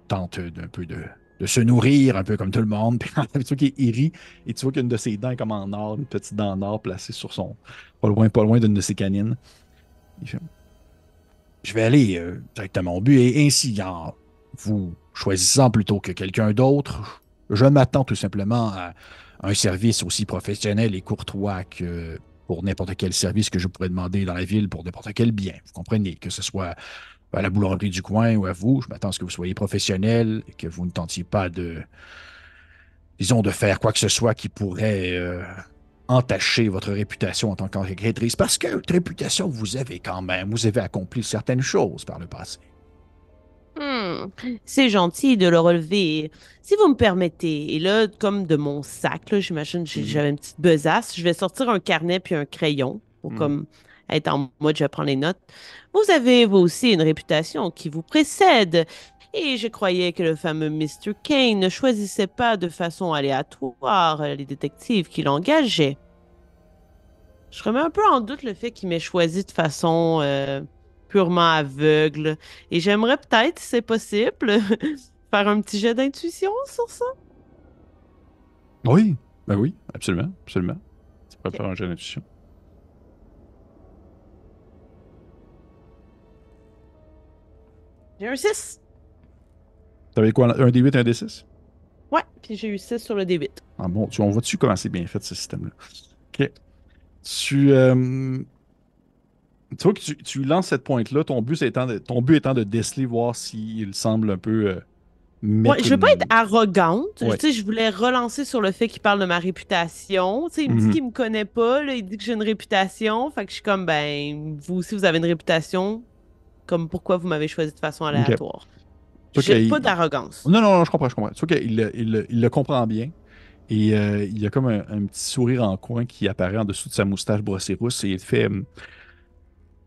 [SPEAKER 1] tentent un peu de, se nourrir, un peu comme tout le monde. Puis tu vois qu'il rit et tu vois qu'une de ses dents est comme en or, une petite dent en or placée sur son. pas loin, pas loin d'une de ses canines. je vais aller directement au but et ainsi en vous choisissant plutôt que quelqu'un d'autre, je m'attends tout simplement à un service aussi professionnel et courtois que pour n'importe quel service que je pourrais demander dans la ville pour n'importe quel bien. Vous comprenez, que ce soit à la boulangerie du coin ou à vous, je m'attends à ce que vous soyez professionnel et que vous ne tentiez pas de, disons, de faire quoi que ce soit qui pourrait euh, entacher votre réputation en tant qu'enquêtrice, parce que votre réputation, vous avez quand même, vous avez accompli certaines choses par le passé.
[SPEAKER 2] Hmm. c'est gentil de le relever. Si vous me permettez, et là, comme de mon sac, j'imagine que mhm. j'avais une petite besace, je vais sortir un carnet puis un crayon pour hmm. comme être en mode je prends les notes. Vous avez vous aussi une réputation qui vous précède. Et je croyais que le fameux Mr. Kane ne choisissait pas de façon aléatoire les détectives qu'il engageait. Je remets un peu en doute le fait qu'il m'ait choisi de façon euh, purement aveugle. Et j'aimerais peut-être, si c'est possible, faire un petit jet d'intuition sur ça.
[SPEAKER 1] Oui, ben oui, absolument, absolument. Tu peux faire un jet d'intuition. J'ai un 6. T'avais quoi, un D8 un D6?
[SPEAKER 2] Ouais, puis j'ai eu 6 sur le D8.
[SPEAKER 1] Ah bon, tu, on voit-tu comment c'est bien fait ce système-là? Ok. Tu. Euh, tu vois que tu, lances cette pointe-là, ton but étant de, ton but étant de déceler, voir s'il semble un peu. Je euh, ne je veux pas
[SPEAKER 2] être arrogante. Je voulais relancer sur le fait qu'il parle de ma réputation. il me dit mhm. qu'il me connaît pas, il dit que j'ai une réputation. Fait que je suis comme, ben, vous aussi, vous avez une réputation. Comme pourquoi vous m'avez choisi de façon aléatoire.
[SPEAKER 1] Okay. J'ai pas d'arrogance. Non, non, je comprends, je comprends. Tu il, le comprend bien. Et euh, il y a comme un, petit sourire en coin qui apparaît en dessous de sa moustache brossée rousse. Et il fait. Hum,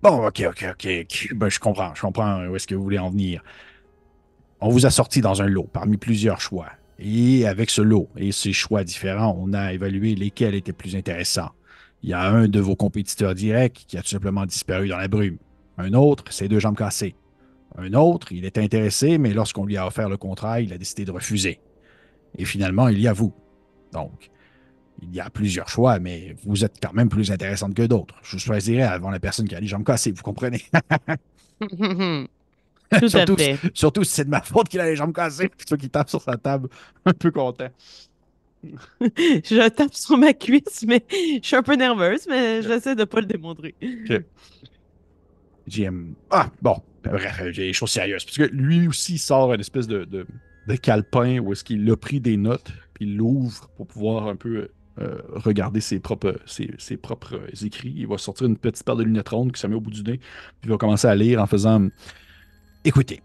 [SPEAKER 1] Bon, ok, ok, ok. Ben, je comprends, je comprends où est-ce que vous voulez en venir. On vous a sorti dans un lot parmi plusieurs choix. Et avec ce lot et ces choix différents, on a évalué lesquels étaient plus intéressants. Il y a un de vos compétiteurs directs qui a tout simplement disparu dans la brume. Un autre, ses deux jambes cassées. Un autre, il est intéressé, mais lorsqu'on lui a offert le contrat, il a décidé de refuser. Et finalement, il y a vous. Donc, il y a plusieurs choix, mais vous êtes quand même plus intéressante que d'autres. Je vous choisirais avant la personne qui a les jambes cassées, vous comprenez? surtout, si c'est de ma faute qu'il a les jambes cassées, ceux qu'il tape sur sa table, un peu content. je tape sur ma cuisse, mais je suis un peu nerveuse,
[SPEAKER 2] mais j'essaie de ne pas le démontrer.
[SPEAKER 1] J'aime... Ah, bon, bref, j'ai des choses sérieuses. Parce que lui aussi sort une espèce de, de, calepin où est-ce qu'il a pris des notes, puis il l'ouvre pour pouvoir un peu euh, regarder ses propres, ses, propres écrits. Il va sortir une petite paire de lunettes rondes qu'il se met au bout du nez, puis il va commencer à lire en faisant Écoutez,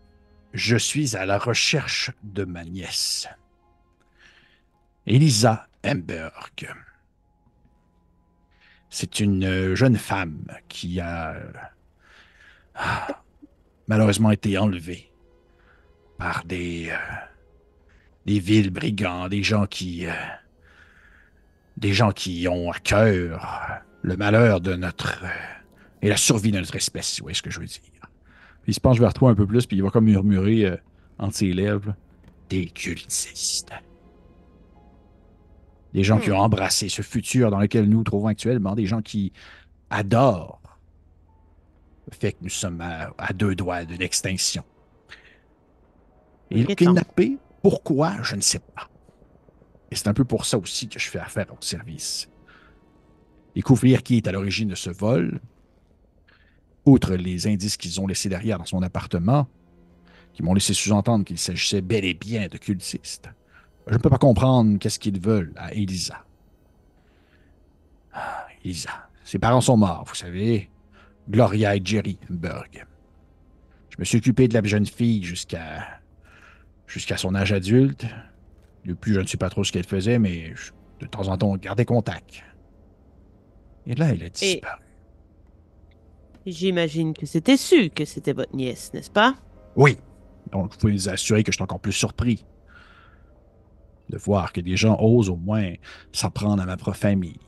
[SPEAKER 1] je suis à la recherche de ma nièce, Elisa Hemberg. C'est une jeune femme qui a ah, malheureusement été enlevée par des, euh, des villes brigands, des gens qui. Euh, des gens qui ont à cœur le malheur de notre. Euh, et la survie de notre espèce, vous voyez ce que je veux dire. il se penche vers toi un peu plus, puis il va comme murmurer euh, entre ses lèvres des cultistes. Des gens qui hmm. ont embrassé ce futur dans lequel nous nous trouvons actuellement, des gens qui adorent le fait que nous sommes à, deux doigts d'une extinction. Et le kidnappé, pourquoi, je ne sais pas. Et c'est un peu pour ça aussi que je fais affaire au service. Découvrir qui est à l'origine de ce vol, outre les indices qu'ils ont laissés derrière dans son appartement, qui m'ont laissé sous-entendre qu'il s'agissait bel et bien de cultistes. Je ne peux pas comprendre qu'est-ce qu'ils veulent à Elisa. Ah, Elisa. Ses parents sont morts, vous savez. Gloria et Jerry Berg. Je me suis occupé de la jeune fille jusqu'à jusqu'à son âge adulte. Depuis, je ne sais pas trop ce qu'elle faisait, mais de temps en temps, on gardait contact. Et là, elle a disparu.
[SPEAKER 2] J'imagine que c'était su que c'était votre nièce, n'est-ce pas?
[SPEAKER 1] Oui. Donc, vous pouvez vous assurer que je suis encore plus surpris de voir que des gens osent au moins s'apprendre à ma propre famille.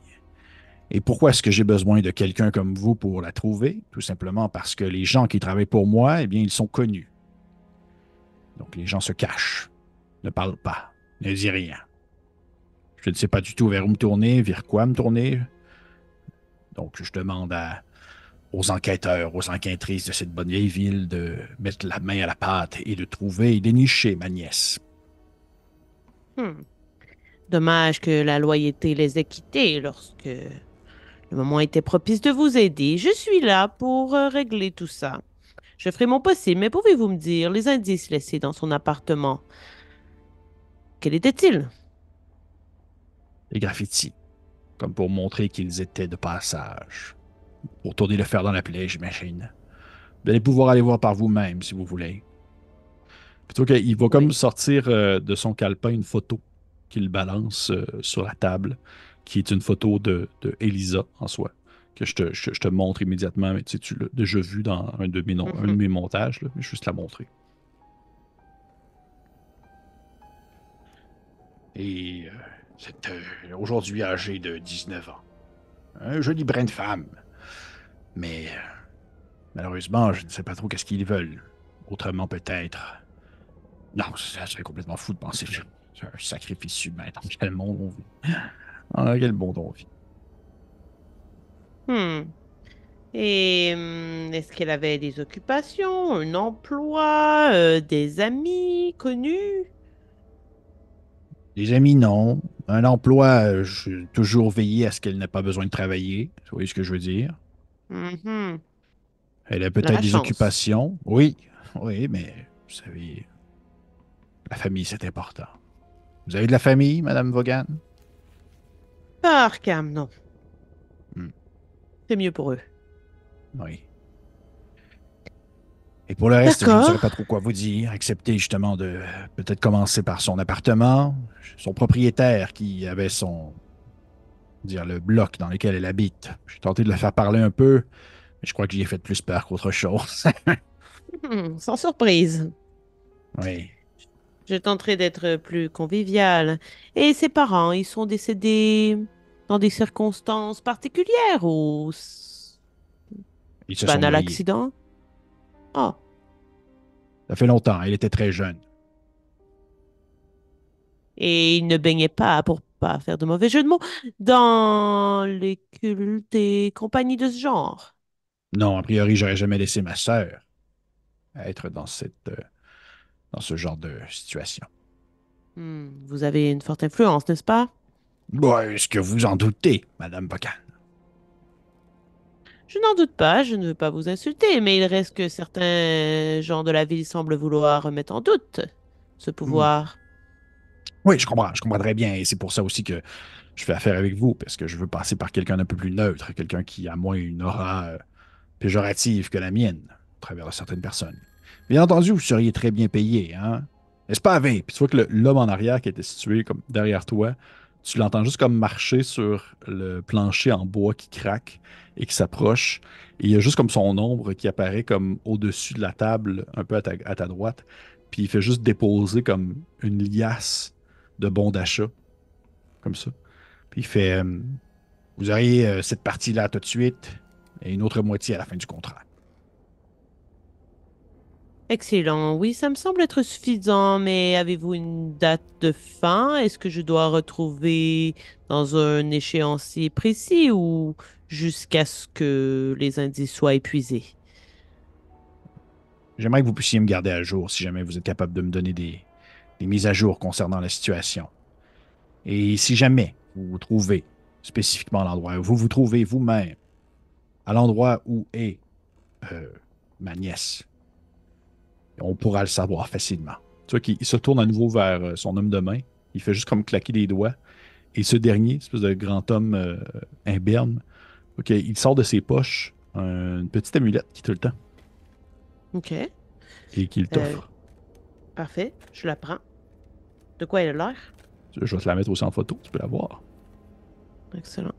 [SPEAKER 1] Et pourquoi est-ce que j'ai besoin de quelqu'un comme vous pour la trouver? Tout simplement parce que les gens qui travaillent pour moi, eh bien, ils sont connus. Donc les gens se cachent, ne parlent pas ne dis rien. Je ne sais pas du tout vers où me tourner, vers quoi me tourner. Donc, je demande à, aux enquêteurs, aux enquêtrices de cette bonne vieille ville de mettre la main à la pâte et de trouver et dénicher ma nièce.
[SPEAKER 2] Hmm. Dommage que la loyauté les ait quittés lorsque le moment était propice de vous aider. Je suis là pour euh, régler tout ça. Je ferai mon possible, mais pouvez-vous me dire les indices laissés dans son appartement quel était-il
[SPEAKER 1] Les graffitis, comme pour montrer qu'ils étaient de passage. Pour tourner le fer dans la plaie, j'imagine. Vous allez pouvoir aller voir par vous-même si vous voulez. Plutôt qu'il va comme sortir euh, de son calepin une photo qu'il balance euh, sur la table, qui est une photo de, Elisa en soi, que je te, montre immédiatement, mais tu l'as déjà vu dans un de mes, un mm-hmm. montages, Je vais juste la montrer. et euh, c'est euh, aujourd'hui âgé de 19 ans. Un joli brin de femme. Mais euh, malheureusement, je ne sais pas trop qu'est-ce qu'ils veulent. Autrement, peut-être. Non, ça serait complètement fou de penser c'est un sacrifice humain. Dans quel monde on vit Dans ah, quel monde on vit
[SPEAKER 2] Hmm. Et hmm, est-ce qu'elle avait des occupations, un emploi, des amis connus
[SPEAKER 1] les amis, non. Un emploi, je toujours veillé à ce qu'elle n'ait pas besoin de travailler. Vous voyez ce que je veux dire?
[SPEAKER 2] Mm-hmm.
[SPEAKER 1] Elle a peut-être des occupations. Oui, oui, mais vous savez, la famille, c'est important. Vous avez de la famille, Madame Vaughan?
[SPEAKER 2] Pas Arkham, non. Hmm. C'est mieux pour eux. Oui.
[SPEAKER 1] Et pour le reste, je ne saurais pas trop quoi vous dire, excepté justement de peut-être commencer par son appartement, son propriétaire qui avait son dire le bloc dans lequel elle habite. J'ai tenté de la faire parler un peu, mais je crois que j'y ai fait plus peur qu'autre chose.
[SPEAKER 2] Hmm, sans surprise. Oui. Je tenterai d'être plus convivial. Et ses parents, ils sont décédés dans des circonstances particulières ou
[SPEAKER 1] ils se banal accident ah. Ça fait longtemps, il était très jeune.
[SPEAKER 2] Et il ne baignait pas, pour pas faire de mauvais jeu de mots, dans les cultes et compagnies de ce genre.
[SPEAKER 1] Non, a priori, j'aurais jamais laissé ma sœur être dans cette euh, dans ce genre de situation.
[SPEAKER 2] Hmm, vous avez une forte influence, n'est-ce pas?
[SPEAKER 1] Bon, est-ce que vous en doutez, Madame Bocan?
[SPEAKER 2] Je n'en doute pas, je ne veux pas vous insulter, mais il reste que certains gens de la ville semblent vouloir remettre en doute ce hmm. pouvoir.
[SPEAKER 1] Oui, je comprends, je comprendrais bien, et c'est pour ça aussi que je fais affaire avec vous, parce que je veux passer par quelqu'un d'un peu plus neutre, quelqu'un qui a moins une aura euh, péjorative que la mienne, à travers certaines personnes. Bien entendu, vous seriez très bien payé, hein? N'est-ce pas, 20, Puis tu vois que l'homme en arrière qui était situé comme derrière toi, tu l'entends juste comme marcher sur le plancher en bois qui craque et qui s'approche. il y a juste comme son ombre qui apparaît comme au-dessus de la table, un peu à ta, droite. Puis il fait juste déposer comme une liasse de bons d'achat. Comme ça. Puis il fait euh, Vous auriez euh, cette partie-là tout de suite et une autre moitié à la fin du contrat.
[SPEAKER 2] Excellent. Oui, ça me semble être suffisant, mais avez-vous une date de fin Est-ce que je dois retrouver dans un échéancier précis ou jusqu'à ce que les indices soient épuisés.
[SPEAKER 1] J'aimerais que vous puissiez me garder à jour si jamais vous êtes capable de me donner des, mises à jour concernant la situation. Et si jamais vous trouvez spécifiquement l'endroit où vous vous trouvez vous-même, à l'endroit où est euh, ma nièce, on pourra le savoir facilement. Tu vois qu'il se tourne à nouveau vers euh, son homme de main. Il fait juste comme claquer des doigts. Et ce dernier, espèce de grand homme euh, imberne, Ok, il sort de ses poches une petite amulette qui tout le temps.
[SPEAKER 2] Ok. Et qu'il euh, t'offre. parfait, je la prends. De quoi elle a l'air
[SPEAKER 1] Je vais te la mettre aussi en photo, tu peux la voir. Excellent.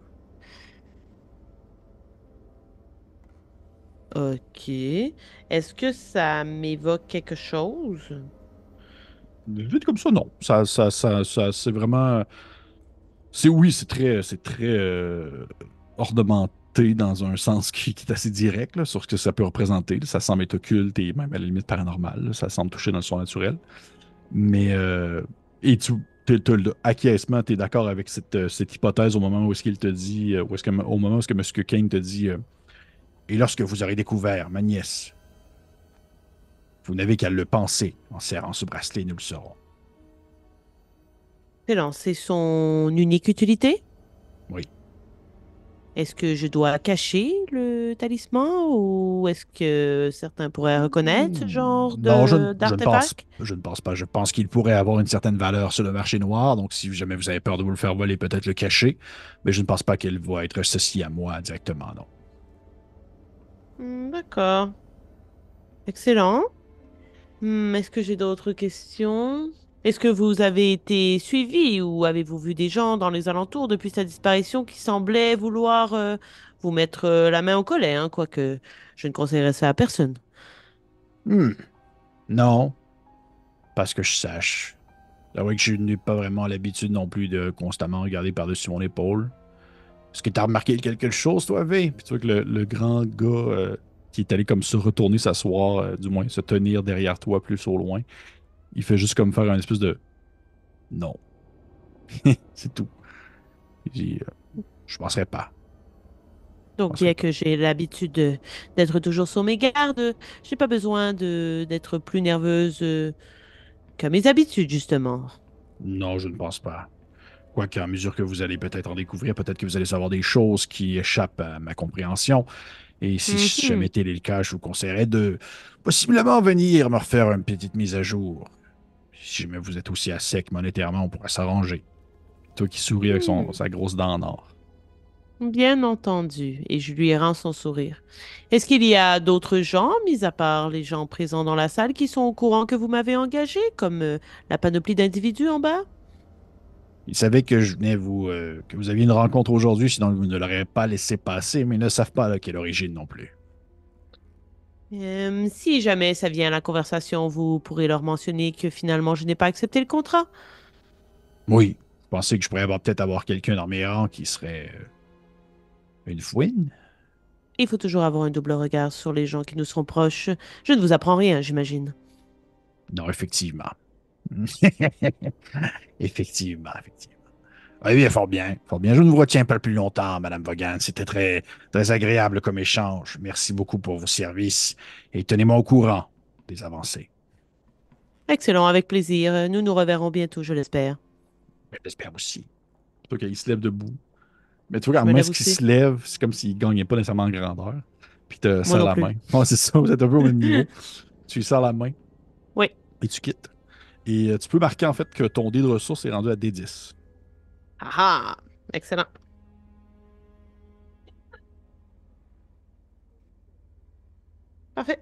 [SPEAKER 2] Ok. Est-ce que ça m'évoque quelque chose
[SPEAKER 1] Vite comme ça, non. Ça, ça, ça, ça c'est vraiment. C'est oui, c'est très, c'est très. Euh, Ornementé dans un sens qui, est assez direct sur ce que ça peut représenter. Ça semble être occulte et même à la limite paranormal. Ça semble toucher dans le surnaturel. Mais. Euh, et tu. tu, tu es d'accord avec cette, euh, cette, hypothèse au moment où est-ce qu'il te dit, euh, où est-ce que, au moment où est-ce que M. Kane te dit, et lorsque vous aurez découvert ma nièce, vous n'avez qu'à le penser. En serrant ce bracelet, nous le saurons.
[SPEAKER 2] C'est son unique utilité? Oui. Est-ce que je dois cacher le talisman ou est-ce que certains pourraient reconnaître ce genre
[SPEAKER 1] d'artefact je, je, ne pense pas. Je pense qu'il pourrait avoir une certaine valeur sur le marché noir. Donc, si jamais vous avez peur de vous le faire voler, peut-être le cacher. Mais je ne pense pas qu'il va être ceci à moi directement, non.
[SPEAKER 2] Hmm, d'accord. Excellent. Hmm, est-ce que j'ai d'autres questions est-ce que vous avez été suivi ou avez-vous vu des gens dans les alentours depuis sa disparition qui semblaient vouloir euh, vous mettre euh, la main au collet, hein, quoique je ne conseillerais ça à personne
[SPEAKER 1] hmm. Non, parce que je sache. C'est vrai que je n'ai pas vraiment l'habitude non plus de constamment regarder par-dessus mon épaule. Est-ce que tu as remarqué quelque chose, toi, V? Puis tu vois que le, grand gars euh, qui est allé comme se retourner s'asseoir, du moins se tenir derrière toi plus au loin, il fait juste comme faire un espèce de non. c'est tout. Il dit euh, Je penserai pas.
[SPEAKER 2] Donc, bien que j'ai l'habitude d'être toujours sur mes gardes, j'ai pas besoin d'être plus nerveuse euh, que mes habitudes, justement.
[SPEAKER 1] Non, je ne pense pas. Quoique, à mesure que vous allez peut-être en découvrir, peut-être que vous allez savoir des choses qui échappent à ma compréhension. Et si mhm. jamais -hmm. je le cas, je vous conseillerais de possiblement venir me refaire une petite mise à jour. Si jamais vous êtes aussi à sec monétairement, on pourrait s'arranger. Toi qui souris avec hmm. sa grosse dent en or.
[SPEAKER 2] Bien entendu, et je lui rends son sourire. Est-ce qu'il y a d'autres gens, mis à part les gens présents dans la salle, qui sont au courant que vous m'avez engagé, comme euh, la panoplie d'individus en bas
[SPEAKER 1] Ils savaient que je venais vous. Euh, que vous aviez une rencontre aujourd'hui, sinon vous ne l'auriez pas laissé passer, mais ils ne savent pas à quelle origine non plus
[SPEAKER 2] si jamais ça vient à la conversation, vous pourrez leur mentionner que finalement je n'ai pas accepté le contrat.
[SPEAKER 1] Oui. Je pensez que je pourrais peut-être avoir quelqu'un dans mes rangs qui serait euh, une fouine?
[SPEAKER 2] Il faut toujours avoir un double regard sur les gens qui nous sont proches. Je ne vous apprends rien, j'imagine.
[SPEAKER 1] Non, effectivement. effectivement, effectivement. Ah oui, fort bien, fort bien. Je ne vous retiens pas plus longtemps, Madame Vaughan. C'était très, très agréable comme échange. Merci beaucoup pour vos services et tenez-moi au courant des avancées.
[SPEAKER 2] Excellent, avec plaisir. Nous nous reverrons bientôt, je l'espère.
[SPEAKER 1] Ben, j'espère aussi. Ok, il se lève debout. Mais tu vois, quand moins qu'il se lève, c'est comme s'il ne gagnait pas nécessairement en grandeur. Puis tu sers la main. c'est ça, vous êtes un peu au même niveau. tu lui sors la main. Oui. Et tu quittes. Et euh, tu peux marquer en fait que ton dé de ressources est rendu à D10.
[SPEAKER 2] Ah Excellent. Parfait.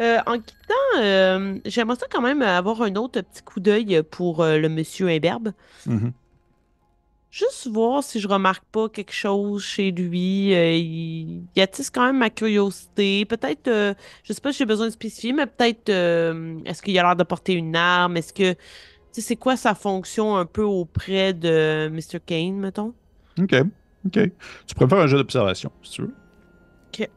[SPEAKER 2] Euh, en quittant, euh, j'aimerais quand même avoir un autre petit coup d'œil pour euh, le monsieur imberbe. Mm-hmm. Juste voir si je remarque pas quelque chose chez lui. il y attise quand même ma curiosité. Peut-être, je sais pas si j'ai besoin de spécifier, mais peut-être, est-ce qu'il a l'air de porter une arme? Est-ce que tu sais, c'est quoi sa fonction un peu auprès de Mr. Kane, mettons?
[SPEAKER 1] OK. OK. Tu faire un jeu d'observation, si tu veux.
[SPEAKER 2] OK.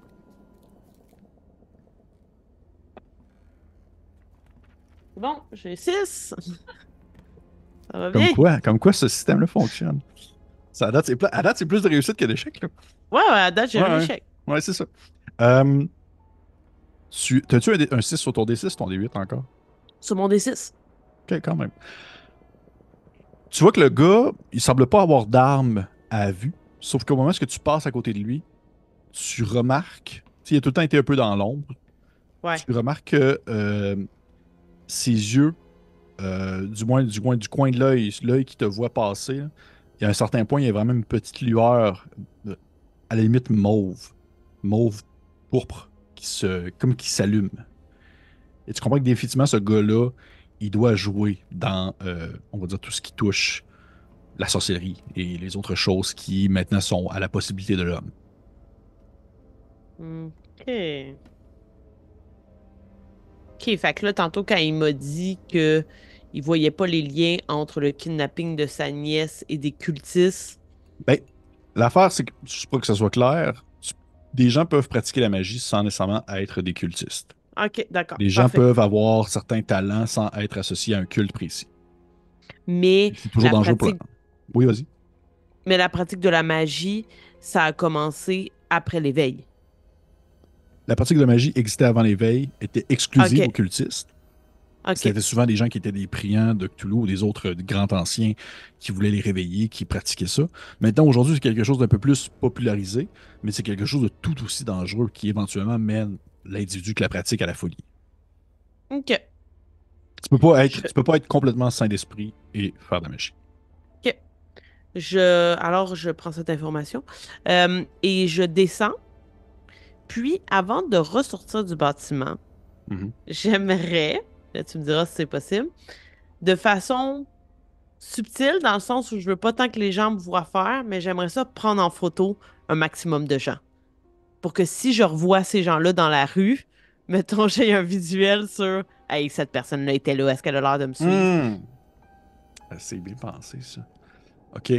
[SPEAKER 2] Bon, j'ai 6.
[SPEAKER 1] Ça va bien. Comme quoi, comme quoi ce système-là fonctionne. à date, c'est, plus de réussite que d'échec. Là.
[SPEAKER 2] Ouais, ouais, à date, j'ai un échec.
[SPEAKER 1] Ouais, c'est ça. Euh, tu, t'as-tu un, un, 6 sur ton D6 ton D8 encore?
[SPEAKER 2] Sur mon D6.
[SPEAKER 1] OK, quand même. Tu vois que le gars, il semble pas avoir d'armes à vue, sauf qu'au moment où tu passes à côté de lui, tu remarques, il a tout le temps été un peu dans l'ombre, tu remarques que euh, ses yeux, euh, du moins du, coin, du coin de l'œil, l'œil qui te voit passer, il y a un certain point, il y a vraiment une petite lueur, euh, à la limite mauve, mauve pourpre, qui se, comme qui s'allume. Et tu comprends que définitivement, ce gars-là, il doit jouer dans, euh, on va dire, tout ce qui touche la sorcellerie et les autres choses qui maintenant sont à la possibilité de l'homme.
[SPEAKER 2] OK. OK, fait que là, tantôt, quand il m'a dit que il voyait pas les liens entre le kidnapping de sa
[SPEAKER 1] nièce et des cultistes. Ben, l'affaire, c'est que, je sais pas que ça soit clair, des gens peuvent pratiquer la magie sans nécessairement être des cultistes.
[SPEAKER 2] OK, d'accord. Les gens peuvent
[SPEAKER 1] avoir certains talents sans être associés à un culte précis.
[SPEAKER 2] Mais. C'est toujours dangereux pratique... Oui, vas-y. Mais la pratique de la magie, ça a commencé après l'éveil.
[SPEAKER 1] La pratique de la magie existait avant l'éveil, était exclusive aux cultistes. C'était souvent des gens qui étaient des priants de Cthulhu ou des autres grands anciens qui voulaient les réveiller, qui pratiquaient ça. Maintenant, aujourd'hui, c'est quelque chose d'un peu plus popularisé, mais c'est quelque chose de tout aussi dangereux qui éventuellement mène l'individu qui la pratique à la folie.
[SPEAKER 2] Ok. Tu
[SPEAKER 1] peux pas être, peux pas être complètement sain d'esprit et faire de la magie.
[SPEAKER 2] Ok. Je, alors, je prends cette information euh, et je descends. Puis, avant de ressortir du bâtiment, mhm. j'aimerais, tu me diras si c'est possible, de façon subtile, dans le sens où je veux pas tant que les gens me voient faire, mais j'aimerais ça prendre en photo un maximum de gens pour que si je revois ces gens-là dans la rue, mettons, j'ai un visuel sur Hey, cette personne-là était là, est-ce qu'elle a l'air de me suivre? Hmm.
[SPEAKER 1] C'est bien pensé, ça. OK.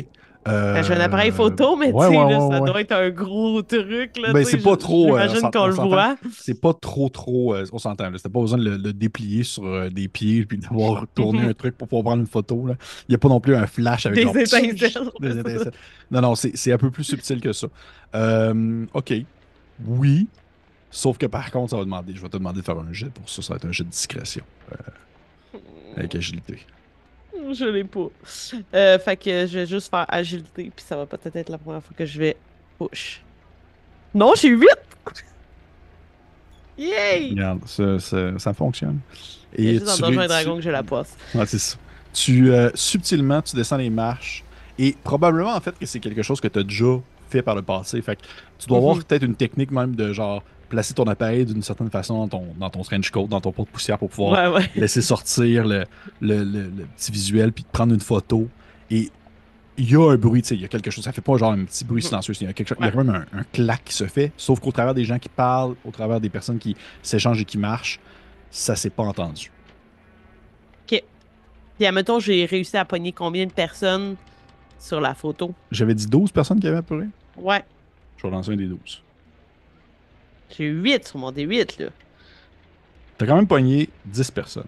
[SPEAKER 1] Euh, j'ai un euh, appareil photo, mais tu sais, ça doit être
[SPEAKER 2] un gros truc. Là, ben, c'est pas trop. Euh, j'imagine qu'on le voit.
[SPEAKER 1] C'est pas trop, trop. Euh, on s'entend. C'était pas besoin de le, déplier sur des pieds puis d'avoir tourné un truc pour pouvoir prendre une photo. Là. Il n'y a pas non plus un flash avec des, étincelles, des étincelles. Non, non, c'est un peu plus subtil que ça. OK oui. Sauf que par contre, ça va demander. Je vais te demander de faire un jet pour ça. Ça va être un jet de discrétion. Euh, avec agilité.
[SPEAKER 2] Je l'ai pas. Euh, fait que je vais juste faire agilité, puis ça va peut-être être la première fois que je vais push. Non, j'ai 8! Yay!
[SPEAKER 1] Regarde, ça, fonctionne. Et juste tu un dragon que j'ai la poisse. Ah, c'est ça. Tu, euh, subtilement, tu descends les marches, et probablement en fait que c'est quelque chose que tu as déjà fait par le passé. Fait que tu dois avoir mhm. peut-être une technique même de genre placer ton appareil d'une certaine façon dans ton, dans ton trench coat, dans ton pot de poussière pour pouvoir laisser sortir le, le, petit visuel puis prendre une photo. Et il y a un bruit, il y a quelque chose. Ça fait pas genre un petit bruit mhm. silencieux. Il y a, quelque chose, quand même un, claque clac qui se fait. Sauf qu'au travers des gens qui parlent, au travers des personnes qui s'échangent et qui marchent, ça s'est pas entendu.
[SPEAKER 2] OK. Puis, admettons, j'ai réussi à pogner combien de personnes sur la photo.
[SPEAKER 1] J'avais dit 12 personnes qui avaient apparu? Ouais. Je vais relancer un des 12.
[SPEAKER 2] J'ai 8 sur mon D8, là.
[SPEAKER 1] T'as quand même pogné 10 personnes.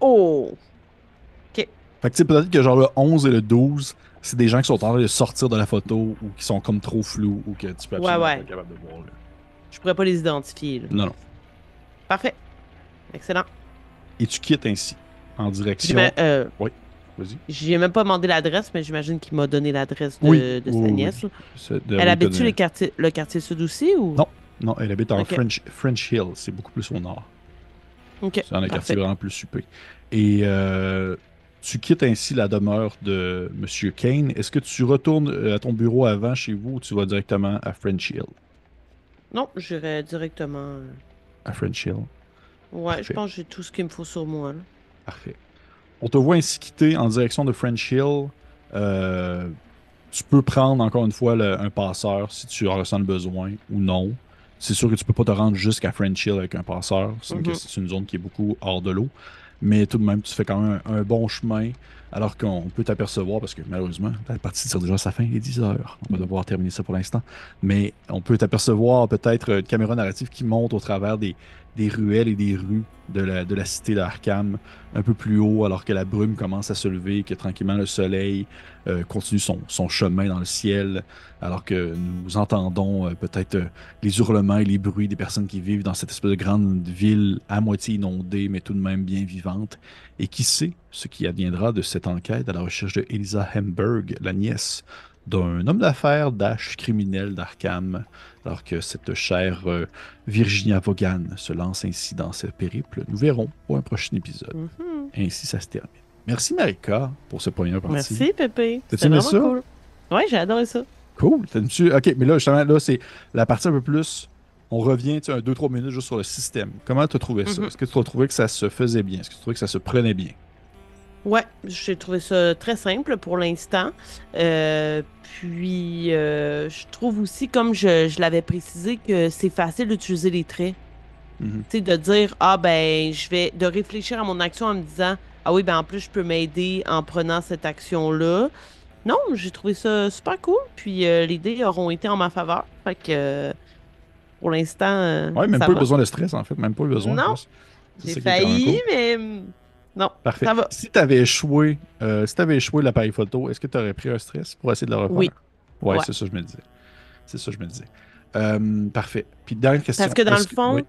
[SPEAKER 2] Oh! OK.
[SPEAKER 1] Fait que tu peut-être que genre le 11 et le 12, c'est des gens qui sont en train de sortir de la photo ou qui sont comme trop flous ou que tu peux absolument ouais, ouais.
[SPEAKER 2] capable de voir. Là. Je pourrais pas les identifier. Là. Non, non. Parfait. Excellent.
[SPEAKER 1] Et tu quittes ainsi, en direction... Euh, oui.
[SPEAKER 2] J'ai même pas demandé l'adresse, mais j'imagine qu'il m'a donné l'adresse de, sa nièce. elle habite-tu le quartier, le sud aussi
[SPEAKER 1] ou Non, non, elle habite en French, Hill. C'est beaucoup plus au nord.
[SPEAKER 2] C'est un quartier
[SPEAKER 1] vraiment plus supé. Et euh, tu quittes ainsi la demeure de Monsieur Kane. Est-ce que tu retournes euh, à ton bureau avant chez vous ou tu vas directement à French Hill
[SPEAKER 2] Non, j'irai directement. Euh, à French Hill. Ouais, je pense que j'ai tout ce qu'il me faut sur moi. Parfait.
[SPEAKER 1] On te voit ainsi quitter en direction de French Hill. Euh, tu peux prendre encore une fois un passeur si tu en ressens le besoin ou non. C'est sûr que tu peux pas te rendre jusqu'à French Hill avec un passeur. C'est mhm. une, zone qui est beaucoup hors de l'eau. Mais tout de même, tu fais quand même un, bon chemin. Alors qu'on peut t'apercevoir, parce que malheureusement, la partie tire déjà sa fin, il est 10 heures. On va devoir terminer ça pour l'instant. Mais on peut t'apercevoir peut-être une caméra narrative qui monte au travers des, des ruelles et des rues de la, cité d'Arkham un peu plus haut, alors que la brume commence à se lever, que tranquillement le soleil euh, continue son, chemin dans le ciel, alors que nous entendons euh, peut-être euh, les hurlements et les bruits des personnes qui vivent dans cette espèce de grande ville à moitié inondée, mais tout de même bien vivante. Et qui sait ce qui adviendra de cette enquête à la recherche de Elisa Hemberg, la nièce d'un homme d'affaires, d'âge criminel d'Arkham, alors que cette chère euh, Virginia Vaughan se lance ainsi dans ce périple. Nous verrons pour un prochain épisode. Mhm. Ainsi, ça se termine. Merci, Marika, pour ce premier parti. Merci, Pépé. C'était vraiment ça? cool.
[SPEAKER 2] Oui, j'ai adoré ça.
[SPEAKER 1] Cool. OK, mais là, justement, là, c'est la partie un peu plus. On revient, tu sais, un trois minutes juste sur le système. Comment tu as trouvé ça? Mhm. Est-ce que tu as trouvé que ça se faisait bien? Est-ce que tu trouvais que ça se prenait bien?
[SPEAKER 2] Ouais, j'ai trouvé ça très simple pour l'instant. Euh, puis, euh, je trouve aussi, comme je, l'avais précisé, que c'est facile d'utiliser les traits. Mhm. Tu sais, de dire, ah ben, je vais, de réfléchir à mon action en me disant, ah oui, ben en plus, je peux m'aider en prenant cette action-là. Non, j'ai trouvé ça super cool. Puis, euh, les dés auront été en ma faveur. Fait que, pour l'instant.
[SPEAKER 1] Oui, même pas le besoin de stress, en fait. Même pas besoin de stress.
[SPEAKER 2] J'ai failli, mais non. Ça va.
[SPEAKER 1] Si tu avais échoué, euh, si avais échoué l'appareil photo, est-ce que tu aurais pris un stress pour essayer de le refaire? Oui. Ouais, c'est ça que je me disais. C'est ça je me disais. Euh, parfait. Puis question. Parce que dans le fond,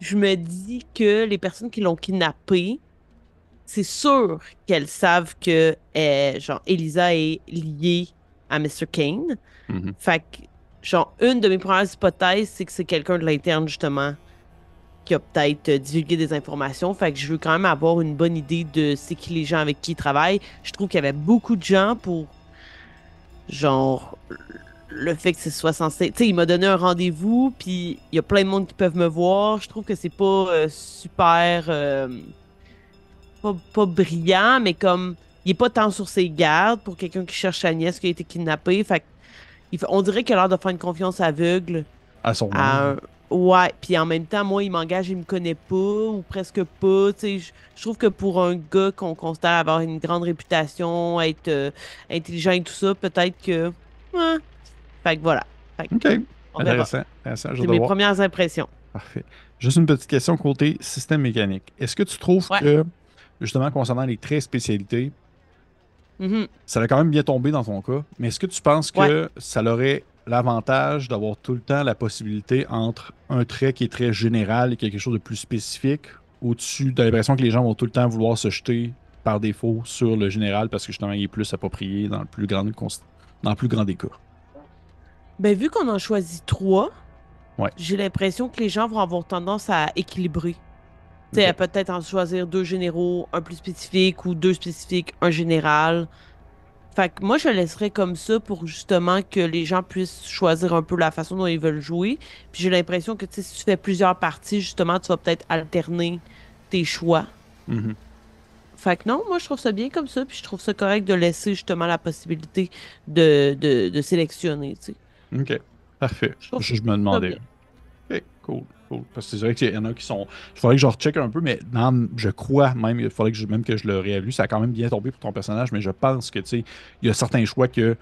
[SPEAKER 2] je me dis que les personnes qui l'ont kidnappé, c'est sûr qu'elles savent que eh, genre Elisa est liée à Mr. Kane. Mm-hmm. Fait que genre une de mes premières hypothèses, c'est que c'est quelqu'un de l'interne justement qui a peut-être euh, divulgué des informations. Fait que je veux quand même avoir une bonne idée de c'est qui les gens avec qui ils travaillent. Je trouve qu'il y avait beaucoup de gens pour, genre, le fait que c'est soit Tu sais, il m'a donné un rendez-vous, puis il y a plein de monde qui peuvent me voir. Je trouve que c'est pas euh, super. Euh, pas, brillant, mais comme. Il est pas tant sur ses gardes pour quelqu'un qui cherche nièce qui a été kidnappée. Fait on dirait qu'il a l'air de faire une confiance aveugle.
[SPEAKER 1] À son à,
[SPEAKER 2] Ouais, puis en même temps, moi, il m'engage, il me connaît pas ou presque pas. Je, je trouve que pour un gars qu'on constate avoir une grande réputation, être euh, intelligent et tout ça, peut-être que. Fait que voilà. Fait que, OK. intéressant.
[SPEAKER 1] C'est mes premières impressions. Parfait. Juste une petite question côté système mécanique. Est-ce que tu trouves que, justement, concernant les traits spécialités, mm-hmm. ça l'a quand même bien tombé dans ton cas, mais est-ce que tu penses que ça l'aurait l'avantage d'avoir tout le temps la possibilité entre un trait qui est très général et quelque chose de plus spécifique, au-dessus de l'impression que les gens vont tout le temps vouloir se jeter par défaut sur le général parce que justement il est plus approprié dans le plus grand, dans le plus grand des cas.
[SPEAKER 2] Ben, vu qu'on en choisit trois, j'ai l'impression que les gens vont avoir tendance à équilibrer. Tu sais, peut-être en choisir deux généraux, un plus spécifique ou deux spécifiques, un général. Fait que moi, je laisserais comme ça pour justement que les gens puissent choisir un peu la façon dont ils veulent jouer. Puis j'ai l'impression que si tu fais plusieurs parties, justement, tu vas peut-être alterner tes choix. Mm-hmm. Fait que non, moi, je trouve ça bien comme ça. Puis je trouve ça correct de laisser justement la
[SPEAKER 1] possibilité de, de, sélectionner. Tu OK. Parfait. Je, je me demandais. OK, cool. Parce que c'est vrai qu'il y en a qui sont. Il faudrait que je recheck un peu, mais non, je crois même, il faudrait que je, même que je le réévalue. Ça a quand même bien tombé pour ton personnage, mais je pense que, tu sais, il y a certains choix que,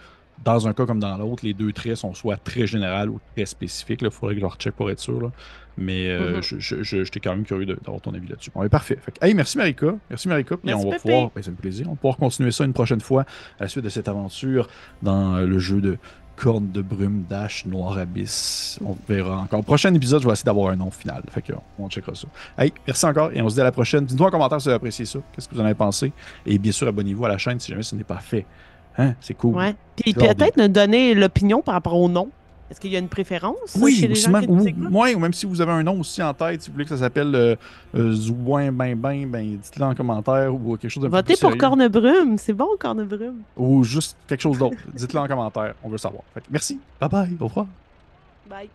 [SPEAKER 1] dans un cas comme dans l'autre, les deux traits sont soit très général ou très spécifiques. Il faudrait que je leur recheck pour être sûr. Mais euh, mm-hmm. je, j'étais quand même curieux d'avoir ton avis là-dessus. Ben, parfait. merci Marika. Merci Marika. et on va pouvoir, ben, plaisir, on va pouvoir continuer ça une prochaine fois à la suite de cette aventure dans le jeu de corne de brume, dash, noir abyss. On verra encore. Prochain épisode, je vais essayer d'avoir un nom final. Fait que on checkera ça. Hey, merci encore et on se dit à la prochaine. Dites-nous en commentaire si vous avez apprécié ça. Qu'est-ce que vous en avez pensé? Et bien sûr, abonnez-vous à la chaîne si jamais ce n'est pas fait. Hein? C'est cool. Ouais. Puis peut-être
[SPEAKER 2] nous donner l'opinion par rapport au nom. Est-ce qu'il y a une préférence? Oui, chez les gens
[SPEAKER 1] ou, même si vous avez un nom aussi en tête, si vous voulez que ça s'appelle euh, euh, Zouin ben, ben Ben, dites-le en commentaire ou quelque chose de Votez pour
[SPEAKER 2] Cornebrume, c'est bon Cornebrume.
[SPEAKER 1] Ou juste quelque chose d'autre, dites-le en commentaire, on veut savoir. merci, bye bye, au revoir.
[SPEAKER 2] Bye.